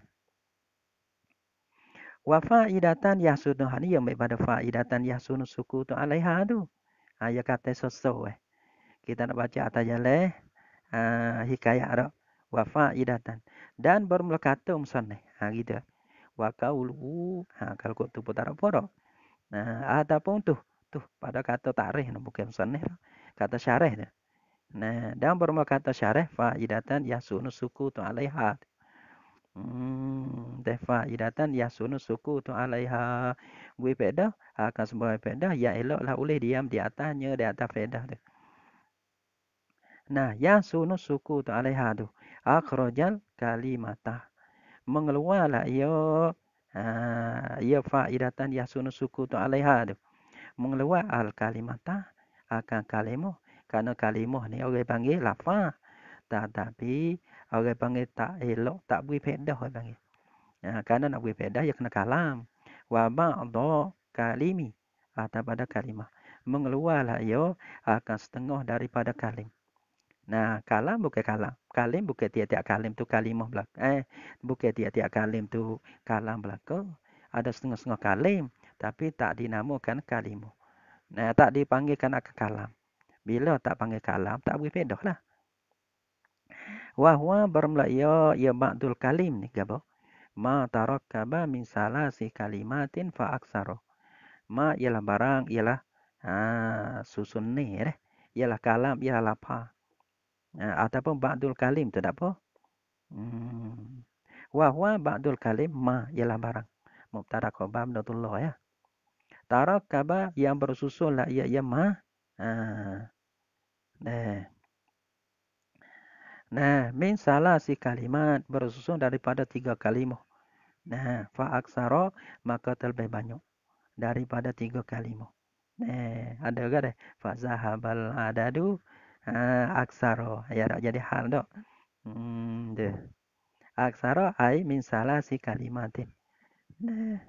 Wa fa'idatan yasunu hani yang baik pada fa'idatan yasunu suku tu alaiha tu. Ha ya kata sosok eh. Kita nak baca atas jalan. Ah, hikayah rak wa faidatan dan bermula kata musannif ha ah, gitu wa qaulu ha ah, kalau kau tu pun tak apa dah nah ataupun tu tu pada kata tarikh nah bukan musannif kata syarah nah dan bermula kata syarah faidatan yasunu suku tu alaiha hmm idatan faidatan yasunu suku tu alaiha gue pedah akan sembuh pedah ya eloklah oleh diam di atasnya di atas pedah tu Nah, yang sunuh suku tu alaiha tu. Akhrajal kalimata. Mengeluarlah ia ah ia fa'idatan ya sunuh suku tu alaiha tu. Mengeluar al kalimata akan kalimah. Karena kalimah ni orang panggil lafa. Tetapi orang panggil tak elok, tak beri pedah orang panggil. Ha, ah, karena nak beri pedah, ia kena kalam. Wa ba'da kalimi. Atau pada kalimah. Mengeluarlah ia akan setengah daripada kalimah. Nah, kalam bukan kalam. Kalim bukan tiap-tiap kalim tu kalimah belaka. Eh, bukan tiap-tiap kalim tu kalam belaka. Ada setengah-setengah kalim. Tapi tak dinamakan kalimah. Nah, tak dipanggilkan akan kalam. Bila tak panggil kalam, tak boleh pedah lah. Wahwa bermula ia, ya ia ba'dul kalim ni. gabo. Ma tarakkaba min salah si kalimatin fa'aksaro. Ma ialah barang, ialah ha, susun ni. Eh. Ialah kalam, ialah lapar. Eh, ataupun Ba'dul Kalim tu tak apa. Hmm. Wahwa Ba'dul Kalim ma ialah barang. Mubtada khabar Abdullah ya. Tarak khabar yang bersusul la ya ya ma. Ha. Nah. Ah. Eh. Nah, min salah si kalimat bersusun daripada tiga kalimah. Nah, fa aksara maka terlebih banyak daripada tiga kalimah. Nah, eh, ada ke dah? Fa zahabal adadu uh, eh, aksara ya tak jadi hal dok hmm de aksara ai min si kalimatin nah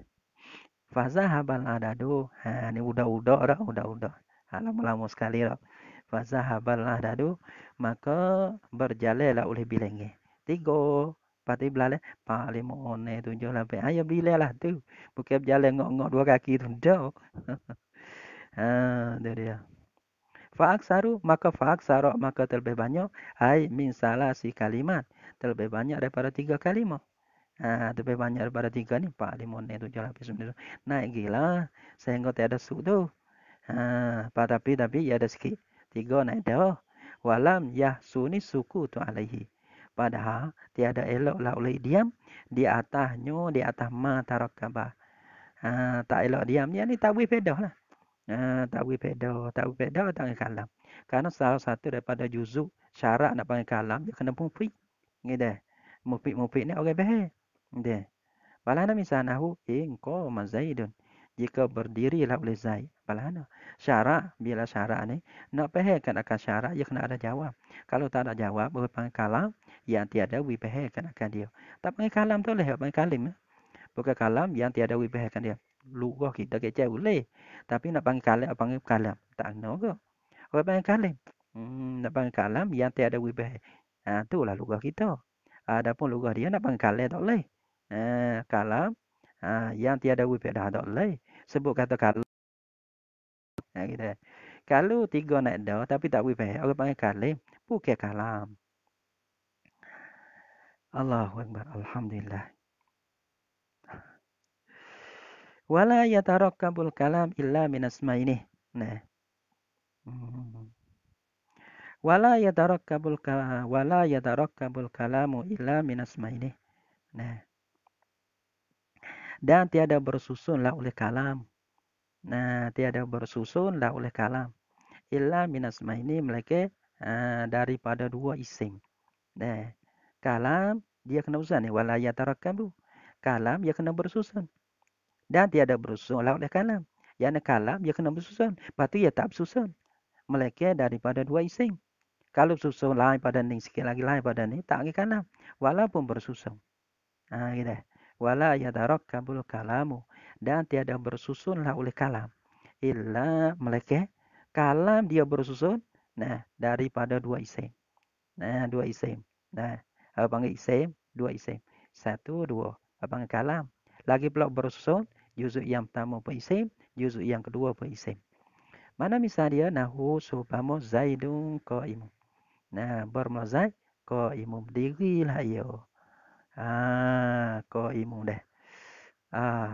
fazahabal adadu ha eh, ni udah-udah dah udah-udah lama-lama sekali dok fazahabal adadu maka lah oleh bilenge tiga Pati belale, pali mo one tu jo lape. Ayo bila lah tu. Bukan jalan ngok-ngok dua kaki tu. Jo. ha, eh, dia dia. Fak saru maka fak sarok maka terlebih banyak ai min salasi kalimat terlebih banyak daripada tiga kalimah. Ha, terlebih banyak daripada tiga ni pak. Limon itu jalan lapis sembilan. Naik gila Saya engkau tiada suk tu. Ha, tapi tapi ya ada sikit. Tiga naik dah. Walam yah suni suku tu alaihi. Padahal tiada lah oleh diam di atasnya di atas ma tarakaba. Ha, ah, tak elok diam ni ni tawif bedah lah tahu beda, tahu beda tak panggil kalam. Karena salah satu daripada juzuk syarat nak panggil kalam dia kena mufid. Ngede. Mufid-mufid ni orang bahe. Ngede. Balana misalnya hu in eh, ma zaidun. Jika berdirilah oleh zaid. Balana. Syarat bila syarat ni nak bahe kan akan syarat dia kena ada jawab. Kalau tak ada jawab boleh panggil kalam yang tiada wibahe kan akan dia. Tak panggil kalam tu boleh panggil kalim. Bukan kalam yang tiada wibahe kan dia lurah kita kecil boleh. Tapi nak panggil kalam, panggil kalam. Tak kena ke? Orang panggil kalam. Hmm, nak panggil kalam yang tiada wibah. Ha, lah lurah kita. Adapun lurah dia nak panggil kalam tak boleh. Ha, kalam ha, yang tiada wibah dah tak boleh. Sebut kata kalam. Ha, kita. Kalau tiga nak ada tapi tak wibah. Orang panggil kalam. Bukan kalam. Allahu Akbar. Alhamdulillah. Wala yatarakkabul kalam illa minasma ini. Nah. Hmm. wala Wala yatarakkabul kalam wala yatarakkabul kalamu illa minasma ini. Nah. Dan tiada bersusunlah oleh kalam. Nah, tiada bersusunlah oleh kalam. Illa minasma ini mereka uh, daripada dua isim. Nah, kalam dia kena usah ni wala yatarakkabu. Kalam dia kena bersusun. dan tiada berusun oleh dan kanan. Yang ada kalam, dia kena bersusun. Lepas tu, ia tak bersusun. Melekir daripada dua isim. Kalau bersusun lain pada ni, sikit lagi lain pada ni, tak ke kanan. Walaupun bersusun. Ha, gitu. Wala yadarok kabul kalamu. Dan tiada bersusun lah oleh kalam. Illa melekir. Kalam dia bersusun. Nah, daripada dua isim. Nah, dua isim. Nah, apa panggil isim? Dua isim. Satu, dua. Apa panggil kalam? Lagi pula bersusun juzuk yang pertama pun isim, juzuk yang kedua pun isim. Mana misalnya, dia nahu subama zaidun qaimun. Nah, bermula zaid qaimun lah ia. Ah, ha, qaimun dah. Ah.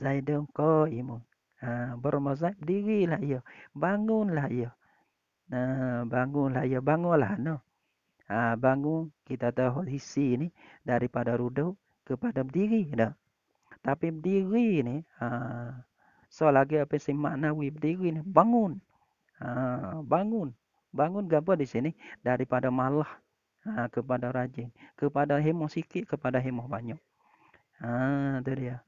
Zaidun qaimun. Ha, bermazhab dirilah ia. Bangunlah ia. Ha, lah ia. Bangunlah. No. Ha, bangun. Kita tahu hisi ni. Daripada ruduk kepada berdiri dah. Tapi berdiri ni, ha, so lagi apa sih maknawi berdiri ni, bangun. Ha, bangun. Bangun gambar di sini daripada malah ha, kepada rajin. Kepada hemoh sikit, kepada hemoh banyak. Ha, tu dia.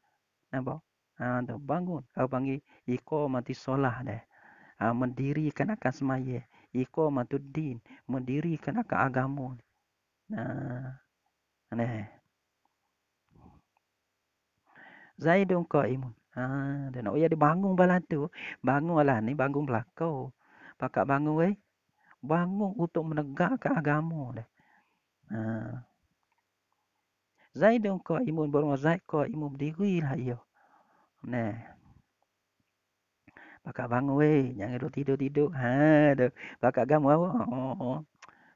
Nampak? Ha, tu, bangun. Kau panggil iko mati solah dah. Ha, mendirikan akan semaya. Iko mati din. Mendirikan akan agama. Ha, nah, ha, Zaidun qa'imun. Eh, ha, dia nak dia bangun balan tu. Bangunlah ni bangun belakau. Pakak bangun eh. Bangun untuk menegakkan agama dah. Ha. Zaidun qa'imun eh, bermakna Zaid qa'imun eh, berdirilah ia. Nah. Pakak bangun eh. Jangan duduk tidur-tidur. Ha, tu. Pakak gamu apa? Oh oh, oh, oh.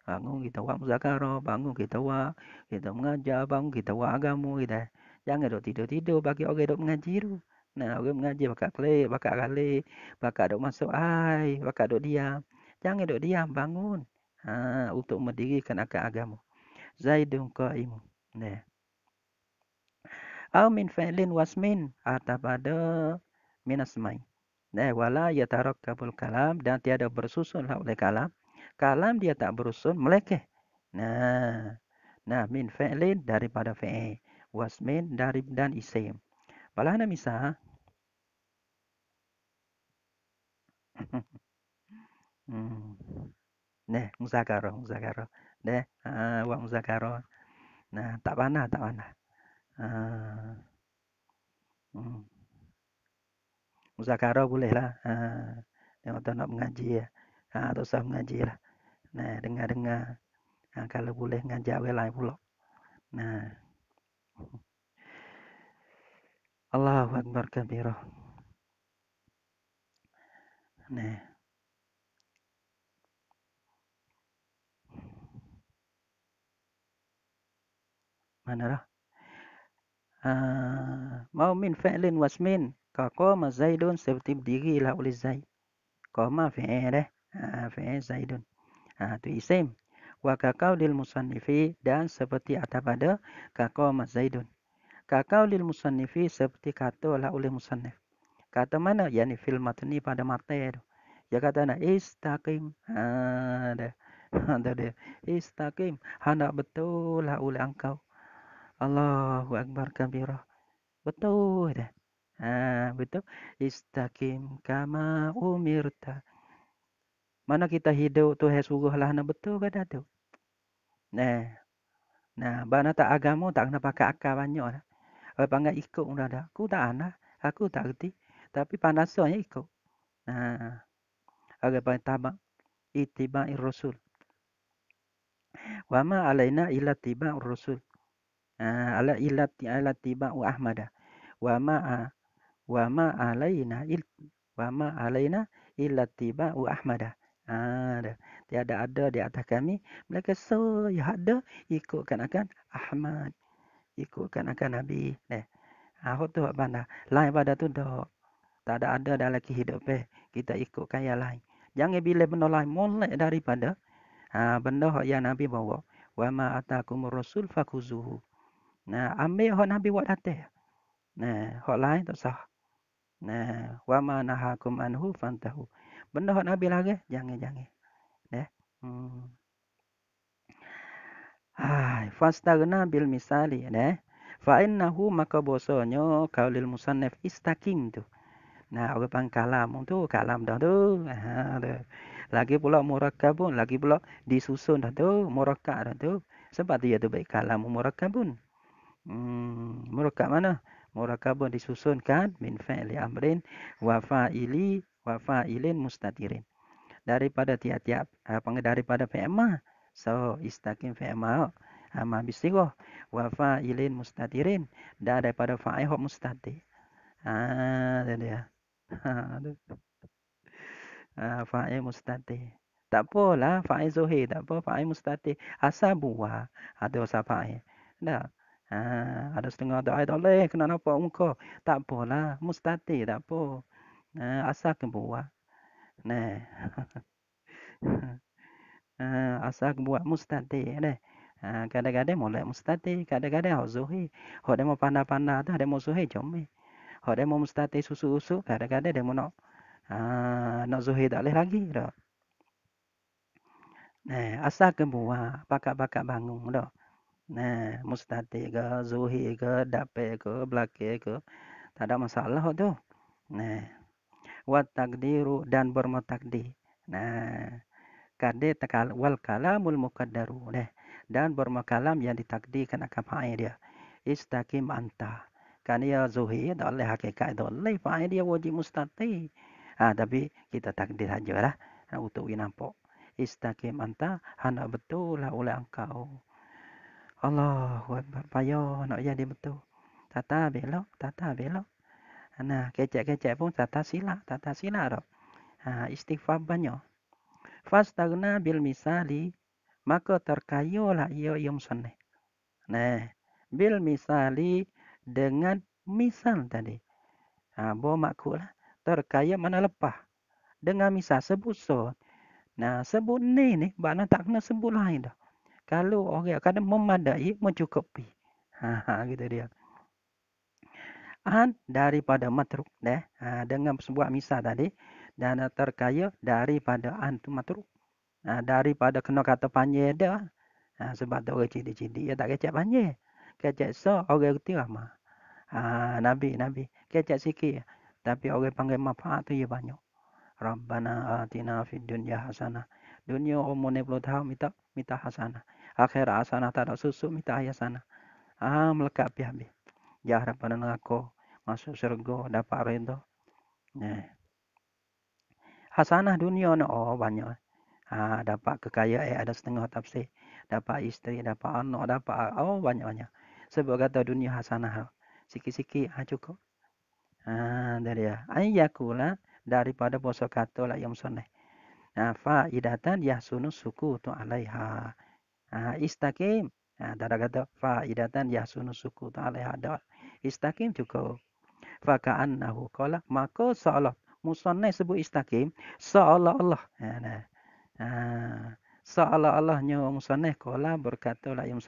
Bangun kita buat muzakarah, bangun kita buat kita mengajar, bangun kita buat agama kita. Gitu. Jangan duk tidur-tidur bagi orang duk mengaji tu. Nah, orang mengaji bakat klik, bakat rali, bakat duk masuk air, bakat duk diam. Jangan duk diam, bangun. Ha, untuk mendirikan akal agama. Zaidun qaim. Nah. Au min fa'lin wasmin atau pada minasmai. Nah, wala ya tarakkabul kalam dan tiada bersusun lah oleh kalam. Kalam dia tak bersusun, melekeh. Nah. Nah, min fa'lin daripada fa'il wasmin dari dan isim balah na misa hmm muzakaroh muzakaroh. muzakarah ne ah wa muzakarah nah tak panah tak panah Uh, muzakarah boleh lah. Ah. nak mengaji ya. Ha, tak mengaji lah. Nah, dengar-dengar. kalau boleh ngajak orang lain pula. Nah. Allahu Akbar kabira. Nè. Mana dah? Ah, mau min fi'lin wasmin có có mà dây đơn sẽ tìm đi ghi là uli dây có mà phải e đấy à, đơn tùy xem wa kaqaulil musannifi dan seperti atau pada kaqama zaidun kaqaulil musannifi seperti kata lah oleh oleh musannif kata mana yakni fil matni pada mata itu dia kata nak istaqim ha ada ada ha, dia istaqim hendak betul lah oleh engkau Allahu akbar kabira betul dah ha betul istaqim kama umirta mana kita hidup tu hai suruh lah nak betul ke dah tu. Nah. Nah, bana tak agama tak kena pakai akal banyak lah. Kalau panggil ikut pun dah Aku tak anak. Aku tak kerti. Tapi panasanya ikut. Nah. Agar panggil tabak. Itibai Rasul. Wama alaina ila tiba Rasul. Ala ila ila tiba wa Ahmada. Wama wama alaina il wama alaina ila tiba wa Ha, ada tiada ada di atas kami mereka so ya ada ikutkan akan Ahmad ikutkan akan Nabi eh aku ha, tu apa nak lain pada tu dok tak ada ada lagi hidup eh. kita ikutkan yang lain jangan bila benda lain mulai daripada ha, benda yang Nabi bawa wa ma atakum rasul fakuzuhu nah ambil hak Nabi buat datang nah hak lain tak sah nah wa ma nahakum anhu fantahu benda hot nabi lagi, jangan jangan ya hai fasta gena bil misali ya fa innahu maka bosonyo kaulil musannif istakim tu nah orang pang kalam tu kalam dah tu ha tu lagi pula murakkab pun lagi pula disusun dah tu murakkab dah tu sebab dia tu baik kalam murakkab pun hmm mana murakkab disusunkan min fa'li amrin wa fa'ili ilin mustatirin. Daripada tiap-tiap eh, pengedar daripada Fema So istakin Fema ama bisirah wa fa'ilin mustatirin daripada fa'ih mustati. Ah dia. Ah ha, ha, fa'ih mustati. Tak apalah fa'ih zuhir tak apa fa'ih mustati. asabua ada usaha fa'il. Dah. Ha, ada setengah doa tak boleh kena nampak muka. Tak apalah, mustati tak apa ha, asal ke buat nah ha, asal ke buat mustati nah ha, kadang-kadang mulai mustati kadang-kadang hok zuhi hok demo panda-panda tu demo zuhi jomi hok demo mustati susu-susu kadang-kadang demo nak ha, nak zuhi tak leh lagi dah Nah, asal ke buah, pakak-pakak bangun dah. Nah, mustati ke, zuhi ke, dapet ke, belakang ke. Tak ada masalah tu. Nah. wa takdiru dan bermutakdi nah kade takal wal kalamul mukaddaru nah dan bermakalam yang ditakdirkan akan fa'il dia istaqim anta kan ya zuhid oleh hakikat itu oleh fa'il dia wajib mustati ah tapi kita takdir aja lah untuk winampo istaqim anta hana betul lah oleh engkau Allah Akbar payo nak jadi betul tata belok tata belok Nah, kecek-kecek pun tata sila, tata sila dok. Ha, istighfar banyak. Fas Fastagna bil misali, maka terkayu lah iyo yang sunnah. Nah, bil misali dengan misal tadi. Ha, bo makku lah. Terkaya mana lepah. Dengan misal sebut so. Nah, sebut ni ni, bakna tak kena sebut lain dah. Kalau orang okay, kadang memadai, mencukupi. Haha gitu dia. An daripada matruk deh ya. ha, dengan sebuah misal tadi dan terkaya daripada an tu matruk ha, daripada kena kata panjang dah ha, sebab tu orang cidik-cidik ya tak kecek panjang kecek so orang reti lama ha, nabi nabi kecek sikit tapi orang panggil manfaat tu ya banyak rabbana atina fid dunya hasanah dunia umur ni puluh tahun minta minta hasanah akhirat hasanah tak ada susu minta ayah sana ha, melekat pihak-pihak jauh ya, daripada neraka masuk syurga dapat redha nah hasanah dunia ni oh banyak ha, dapat kekayaan ada setengah tafsir dapat isteri dapat anak dapat oh banyak-banyak sebab kata dunia hasanah sikit-sikit ha, cukup ha dari ya ayyakula daripada puasa kata lah yang sunnah nah faidatan yahsunu suku tu alaiha ha, istakim Dada ha, kata fa idatan yasunu suku ta'ala hadal. Istakim juga. Fa ka'annahu kola. Maka seolah. Musonai sebut istakim. Seolah Allah. Ha, nah. ha. Seolah Allah nyawa musonai kola berkata lah yang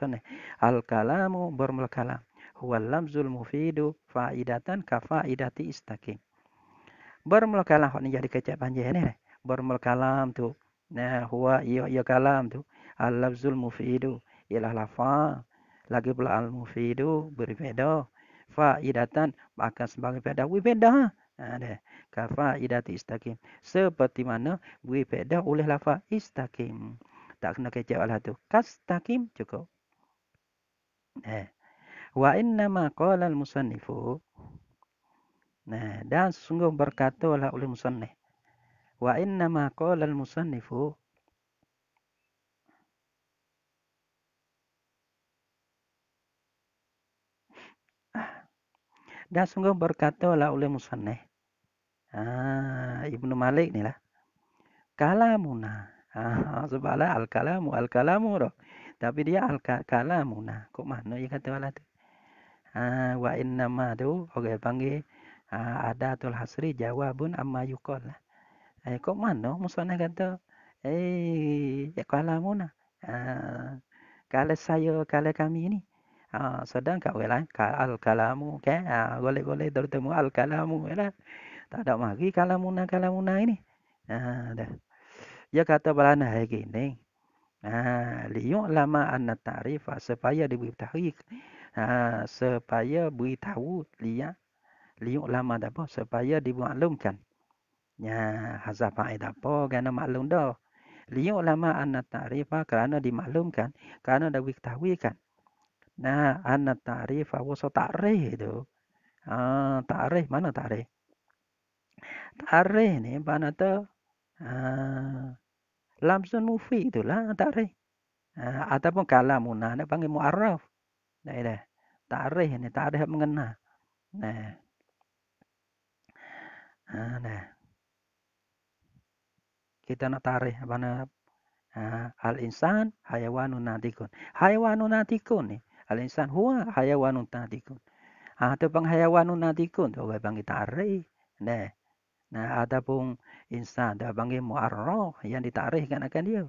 Al kalamu bermul kalam. Huwal lamzul mufidu fa idatan ka fa idati istakim. Bermul kalam. Ini jadi kecap panjang ini. Bermul kalam tu. Nah, huwa iya iya kalam tu. Al lamzul Mufidu ialah lafa lagi pula al mufidu berbeda faidatan bahkan sebagai faedah berbeda ha ada ka faidat istaqim seperti mana berbeda oleh lafa istaqim tak kena kecewa lah tu kastaqim cukup eh wa inna ma qala al musannifu nah dan sungguh berkata oleh musannif wa inna ma qala al musannifu dan sungguh berkatalah oleh musanneh ah ibnu malik ni lah kalamuna ah sebablah al kalamu al kalamu roh. tapi dia al kalamuna kok mana dia kata lah tu ah wa inna ma tu orang panggil ah, ada tul hasri jawabun amma yuqal lah. eh kok mana musanneh kata eh kalamuna ah kalau saya kalau kami ni ha, sedangkan orang lain ka kalamu kan ha, boleh boleh tertemu al kalamu ya lah. tak ada mari kalamu na kalamu na ini ha dah dia kata belana hari ini ha liyu lama an ta'rif supaya diberitahu ha supaya beritahu liya liyu lama dapat supaya dimaklumkan nya hazaf faedah apa kerana maklum dah liyu lama an ta'rifa kerana dimaklumkan kerana dah diketahui kan Nah, anak tarif awak so tarif itu. Ah, tarif mana tarif? Tarif ni mana tu? Ah, lamsun mufi itulah tarif. Ah, ataupun kalau muna nak panggil muaraf. Nah, ini tarif ni tarif mengena. Nah. Ah, Kita nak tarif mana? Ah, al insan, hayawanun natikun. Hayawanun natikun ni. Al insan huwa hayawanun tadikun. Ha, ito pang hayawanun tadikun. Ito ba bang itari? Ne. Nah ada pong insan. Ito bang mu'arroh. Yang ditarihkan akan dia.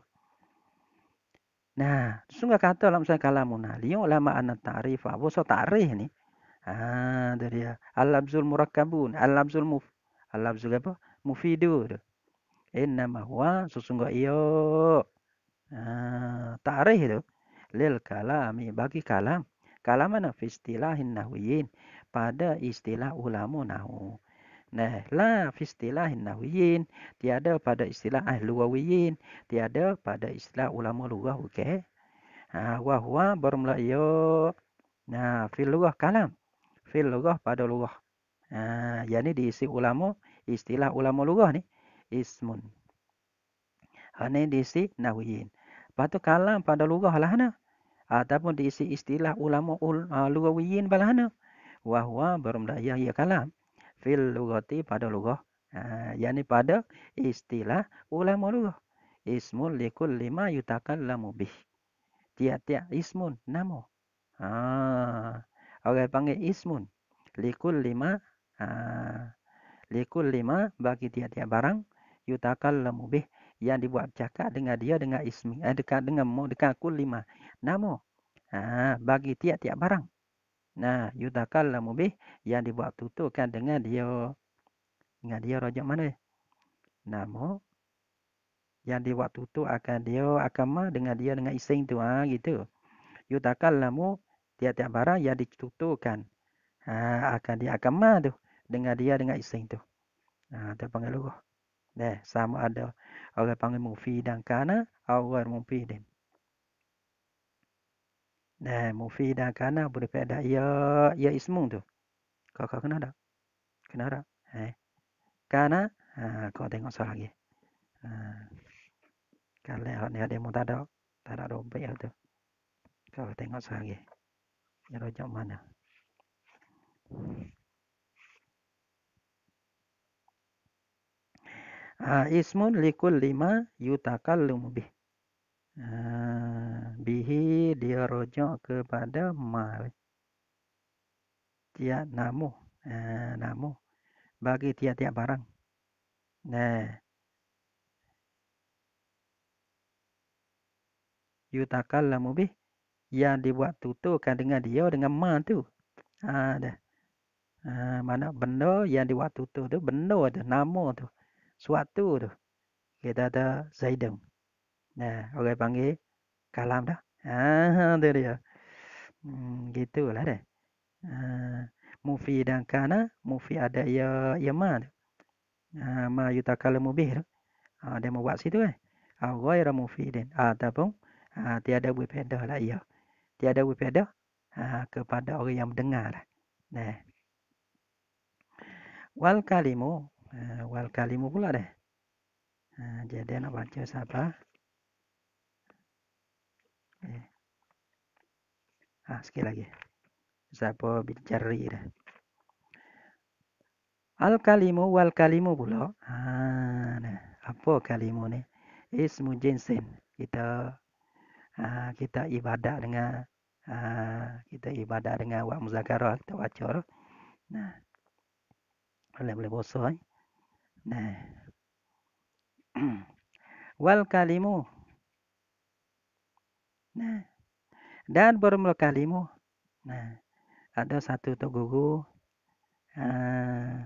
Nah, sungguh kata dalam saya kalamun aliyo lama anak tarif apa so tarif ni. Ah, dari ya. Al-Labzul murakkabun, Al-Labzul Muf. Al-Labzul apa? Mufidu. Inna mahuwa susungguh iyo. Ah, tarif tu lil kalami eh, bagi kalam kalam mana fi istilahin nahwiyin pada istilah ulama nahwu nah la fi istilahin nahwiyin tiada pada istilah ahli wawiyin tiada pada istilah ulama lugah okey ha wa huwa bermula yo nah fi lugah kalam fi lugah pada lugah ha yakni diisi ulama istilah ulama lugah ni ismun ha ni diisi nahwiyin Lepas tu kalam pada lugah lah nah ataupun diisi istilah ulama ul, uh, lugawiyin balahana wahwa bermudayah ya kalam fil lugati pada lugah uh, ah, yakni pada istilah ulama lugah ismun likul lima yutakallamu bih tiap-tiap ismun nama ha uh, orang panggil ismun likul lima uh, ah, likul lima bagi tiap-tiap barang yutakallamu bih yang dibuat cakap dengan dia dengan ismi eh, dekat dengan mu dekat kul lima nama. Ha, bagi tiap-tiap barang. Nah, yudakal lah mubih yang dibuat tutupkan dengan dia. Dengan dia rojak mana? Nama. Yang dibuat tutup akan dia akan mah dengan dia dengan iseng tu. Ha, gitu. Yudakal lah mu tiap-tiap barang yang ditutupkan. Ha, akan dia akan mah tu. Dengan dia dengan iseng tu. Ha, tu panggil lurah. Nah, sama ada orang panggil mufi dan kana, orang mufi dan. Nah, mufidah kana berfaedah ya ya ismung tu. Kau kau kena tak? Kena tak? Eh. Kana ha, ah, kau tengok soal lagi. Ha. Ah, kalau hak ni ada mutada, tak ada dompet tu. Kau tengok soal lagi. Ya rojak mana? Ha, ah, ismun likul lima yutakallamu bih. Ah, bihi dia rujuk kepada mal dia namu uh, namu bagi tiap-tiap barang nah yutakal lamu bih yang dibuat tuturkan dengan dia dengan ma tu ada ah, uh, uh, mana benda yang dibuat tutur tu benda tu nama tu suatu tu kita ada zaidan Ha, orang panggil kalam dah. Ha, tu dia. Hmm, gitulah dah. Ha, mufi dan kana, mufi ada ya ya ma tu. Ha, ma yuta kalamu bih tu. Ha, dia membuat situ kan. Ha, ghaira mufidin ataupun ha, tiada berbeda lah ya. Tiada berbeda ha, kepada orang yang mendengar lah. Nah. Wal kalimu, ha, wal kalimu pula dah. Ha, jadi nak baca siapa? Ah, ha, sekali lagi. Siapa bicari dah. Al kalimu wal kalimu pula. Ha, nah. Apa kalimu ni? Ismu jinsin. Kita ha, kita ibadah dengan ha, kita ibadah dengan wa muzakarah kita baca lah. Nah. Boleh boleh bosoi. Nah. wal kalimu Nah, dan bermula kalimu. Nah, ada satu tu guru. Ah, uh,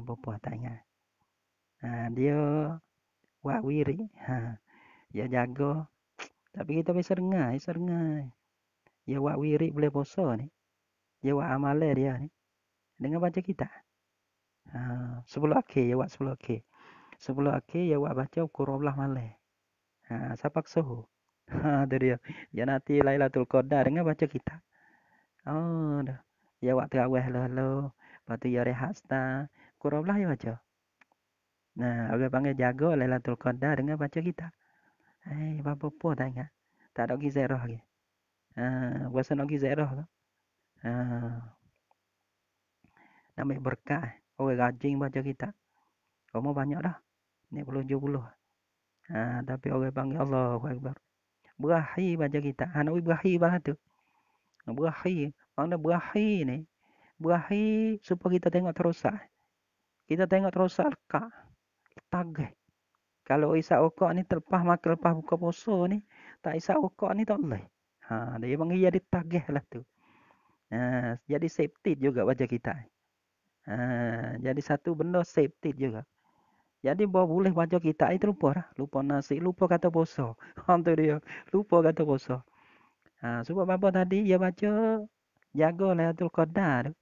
apa buat tanya? Ah, uh, dia wawiri. Ha, dia jago. Tapi kita boleh serengai, serengai. Dia wawiri boleh poso ni. Dia wak amale dia ni. Dengan baca kita. Ha, uh, sebelum akhir, dia wak sebelum akhir. Sebelum akhir, dia wak baca kurablah male. Ha, uh, siapa kesuhu? Ha tu dia. Ya nanti Lailatul Qadar dengan baca kita. Oh dah. Ya waktu awal lah lo. waktu tu ya rehat setah. Kurablah ya baca. Nah, orang panggil jago Lailatul Qadar dengan baca kita. Hei, eh, apa-apa tak ingat. Tak ada kisah roh lagi. Ha, puasa ah, nak kisah roh lah. Ha. Nambil berkat. Eh. Orang rajin baca kita. Kamu banyak dah. Ini perlu puluh. Ha, tapi orang panggil Allah. Akbar berakhir baca kita, Ha nak berakhir bahasa tu. Berakhir. Mana berakhir ni? Berakhir supaya kita tengok terosak. Kita tengok terosak leka, Tagih. Kalau isak okok ni terlepas maka lepas buka poso ni. Tak isak okok ni tak boleh. Ha, dia panggil jadi tagih lah tu. Ha, jadi safety juga baca kita. Ha, jadi satu benda safety juga. Jadi bawa boleh baca kita itu lupa lah. Lupa nasi, lupa kata poso. Hantu dia. Lupa kata poso. Ha, sebab apa tadi dia baca jaga Lailatul Qadar.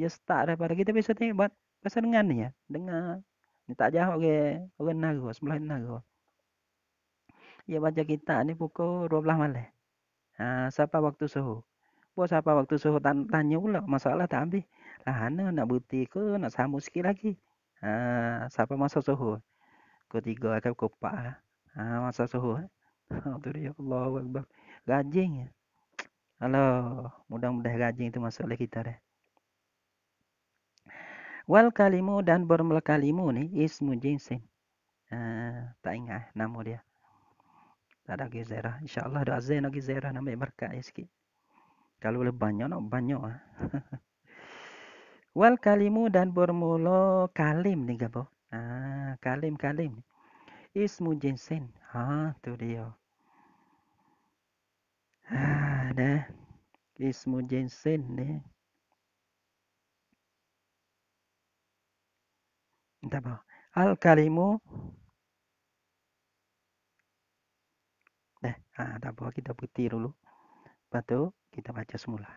Dia start daripada kita bisa tengok buat bahasa dengan ni ya. Dengar. Ni tak jauh ke orang naga, sebelah naga. Dia baca kita ni pukul 12 malam. Ha, siapa waktu suhu? Buat siapa waktu suhu tanya pula masalah tak ambil. Lah, nak bukti ke nak sambung sikit lagi. Ha, ah, sampai masa suhur. Pukul tiga atau pukul empat lah. Ha, ah, masa suhur. Itu dia. Allah Akbar. Rajin. Halo. Ya? Mudah-mudahan rajin itu masuk oleh kita dah. Wal kalimu dan bermula kalimu ni ismu jinsin. Ha, tak ingat nama dia. Tak ada gizera. InsyaAllah ada azin lagi gizera. Nama berkat ya sikit. Kalau boleh banyak, nak banyak. Ha. Wal kalimu dan bermula kalim nih gapo. Ah, kalim kalim. Ismu Jensen. Ha, ah, tu dia. Ah, dah. Ismu Jensen nih. Entah apa. Al kalimu Dah, Ah tak kita putih dulu. Batu kita baca semula.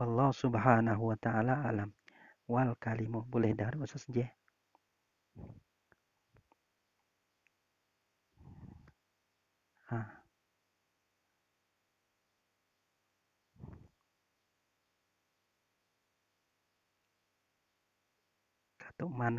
Allah subhanahu wa ta'ala alam wal kalimu boleh dar usah je ha. Katuk manu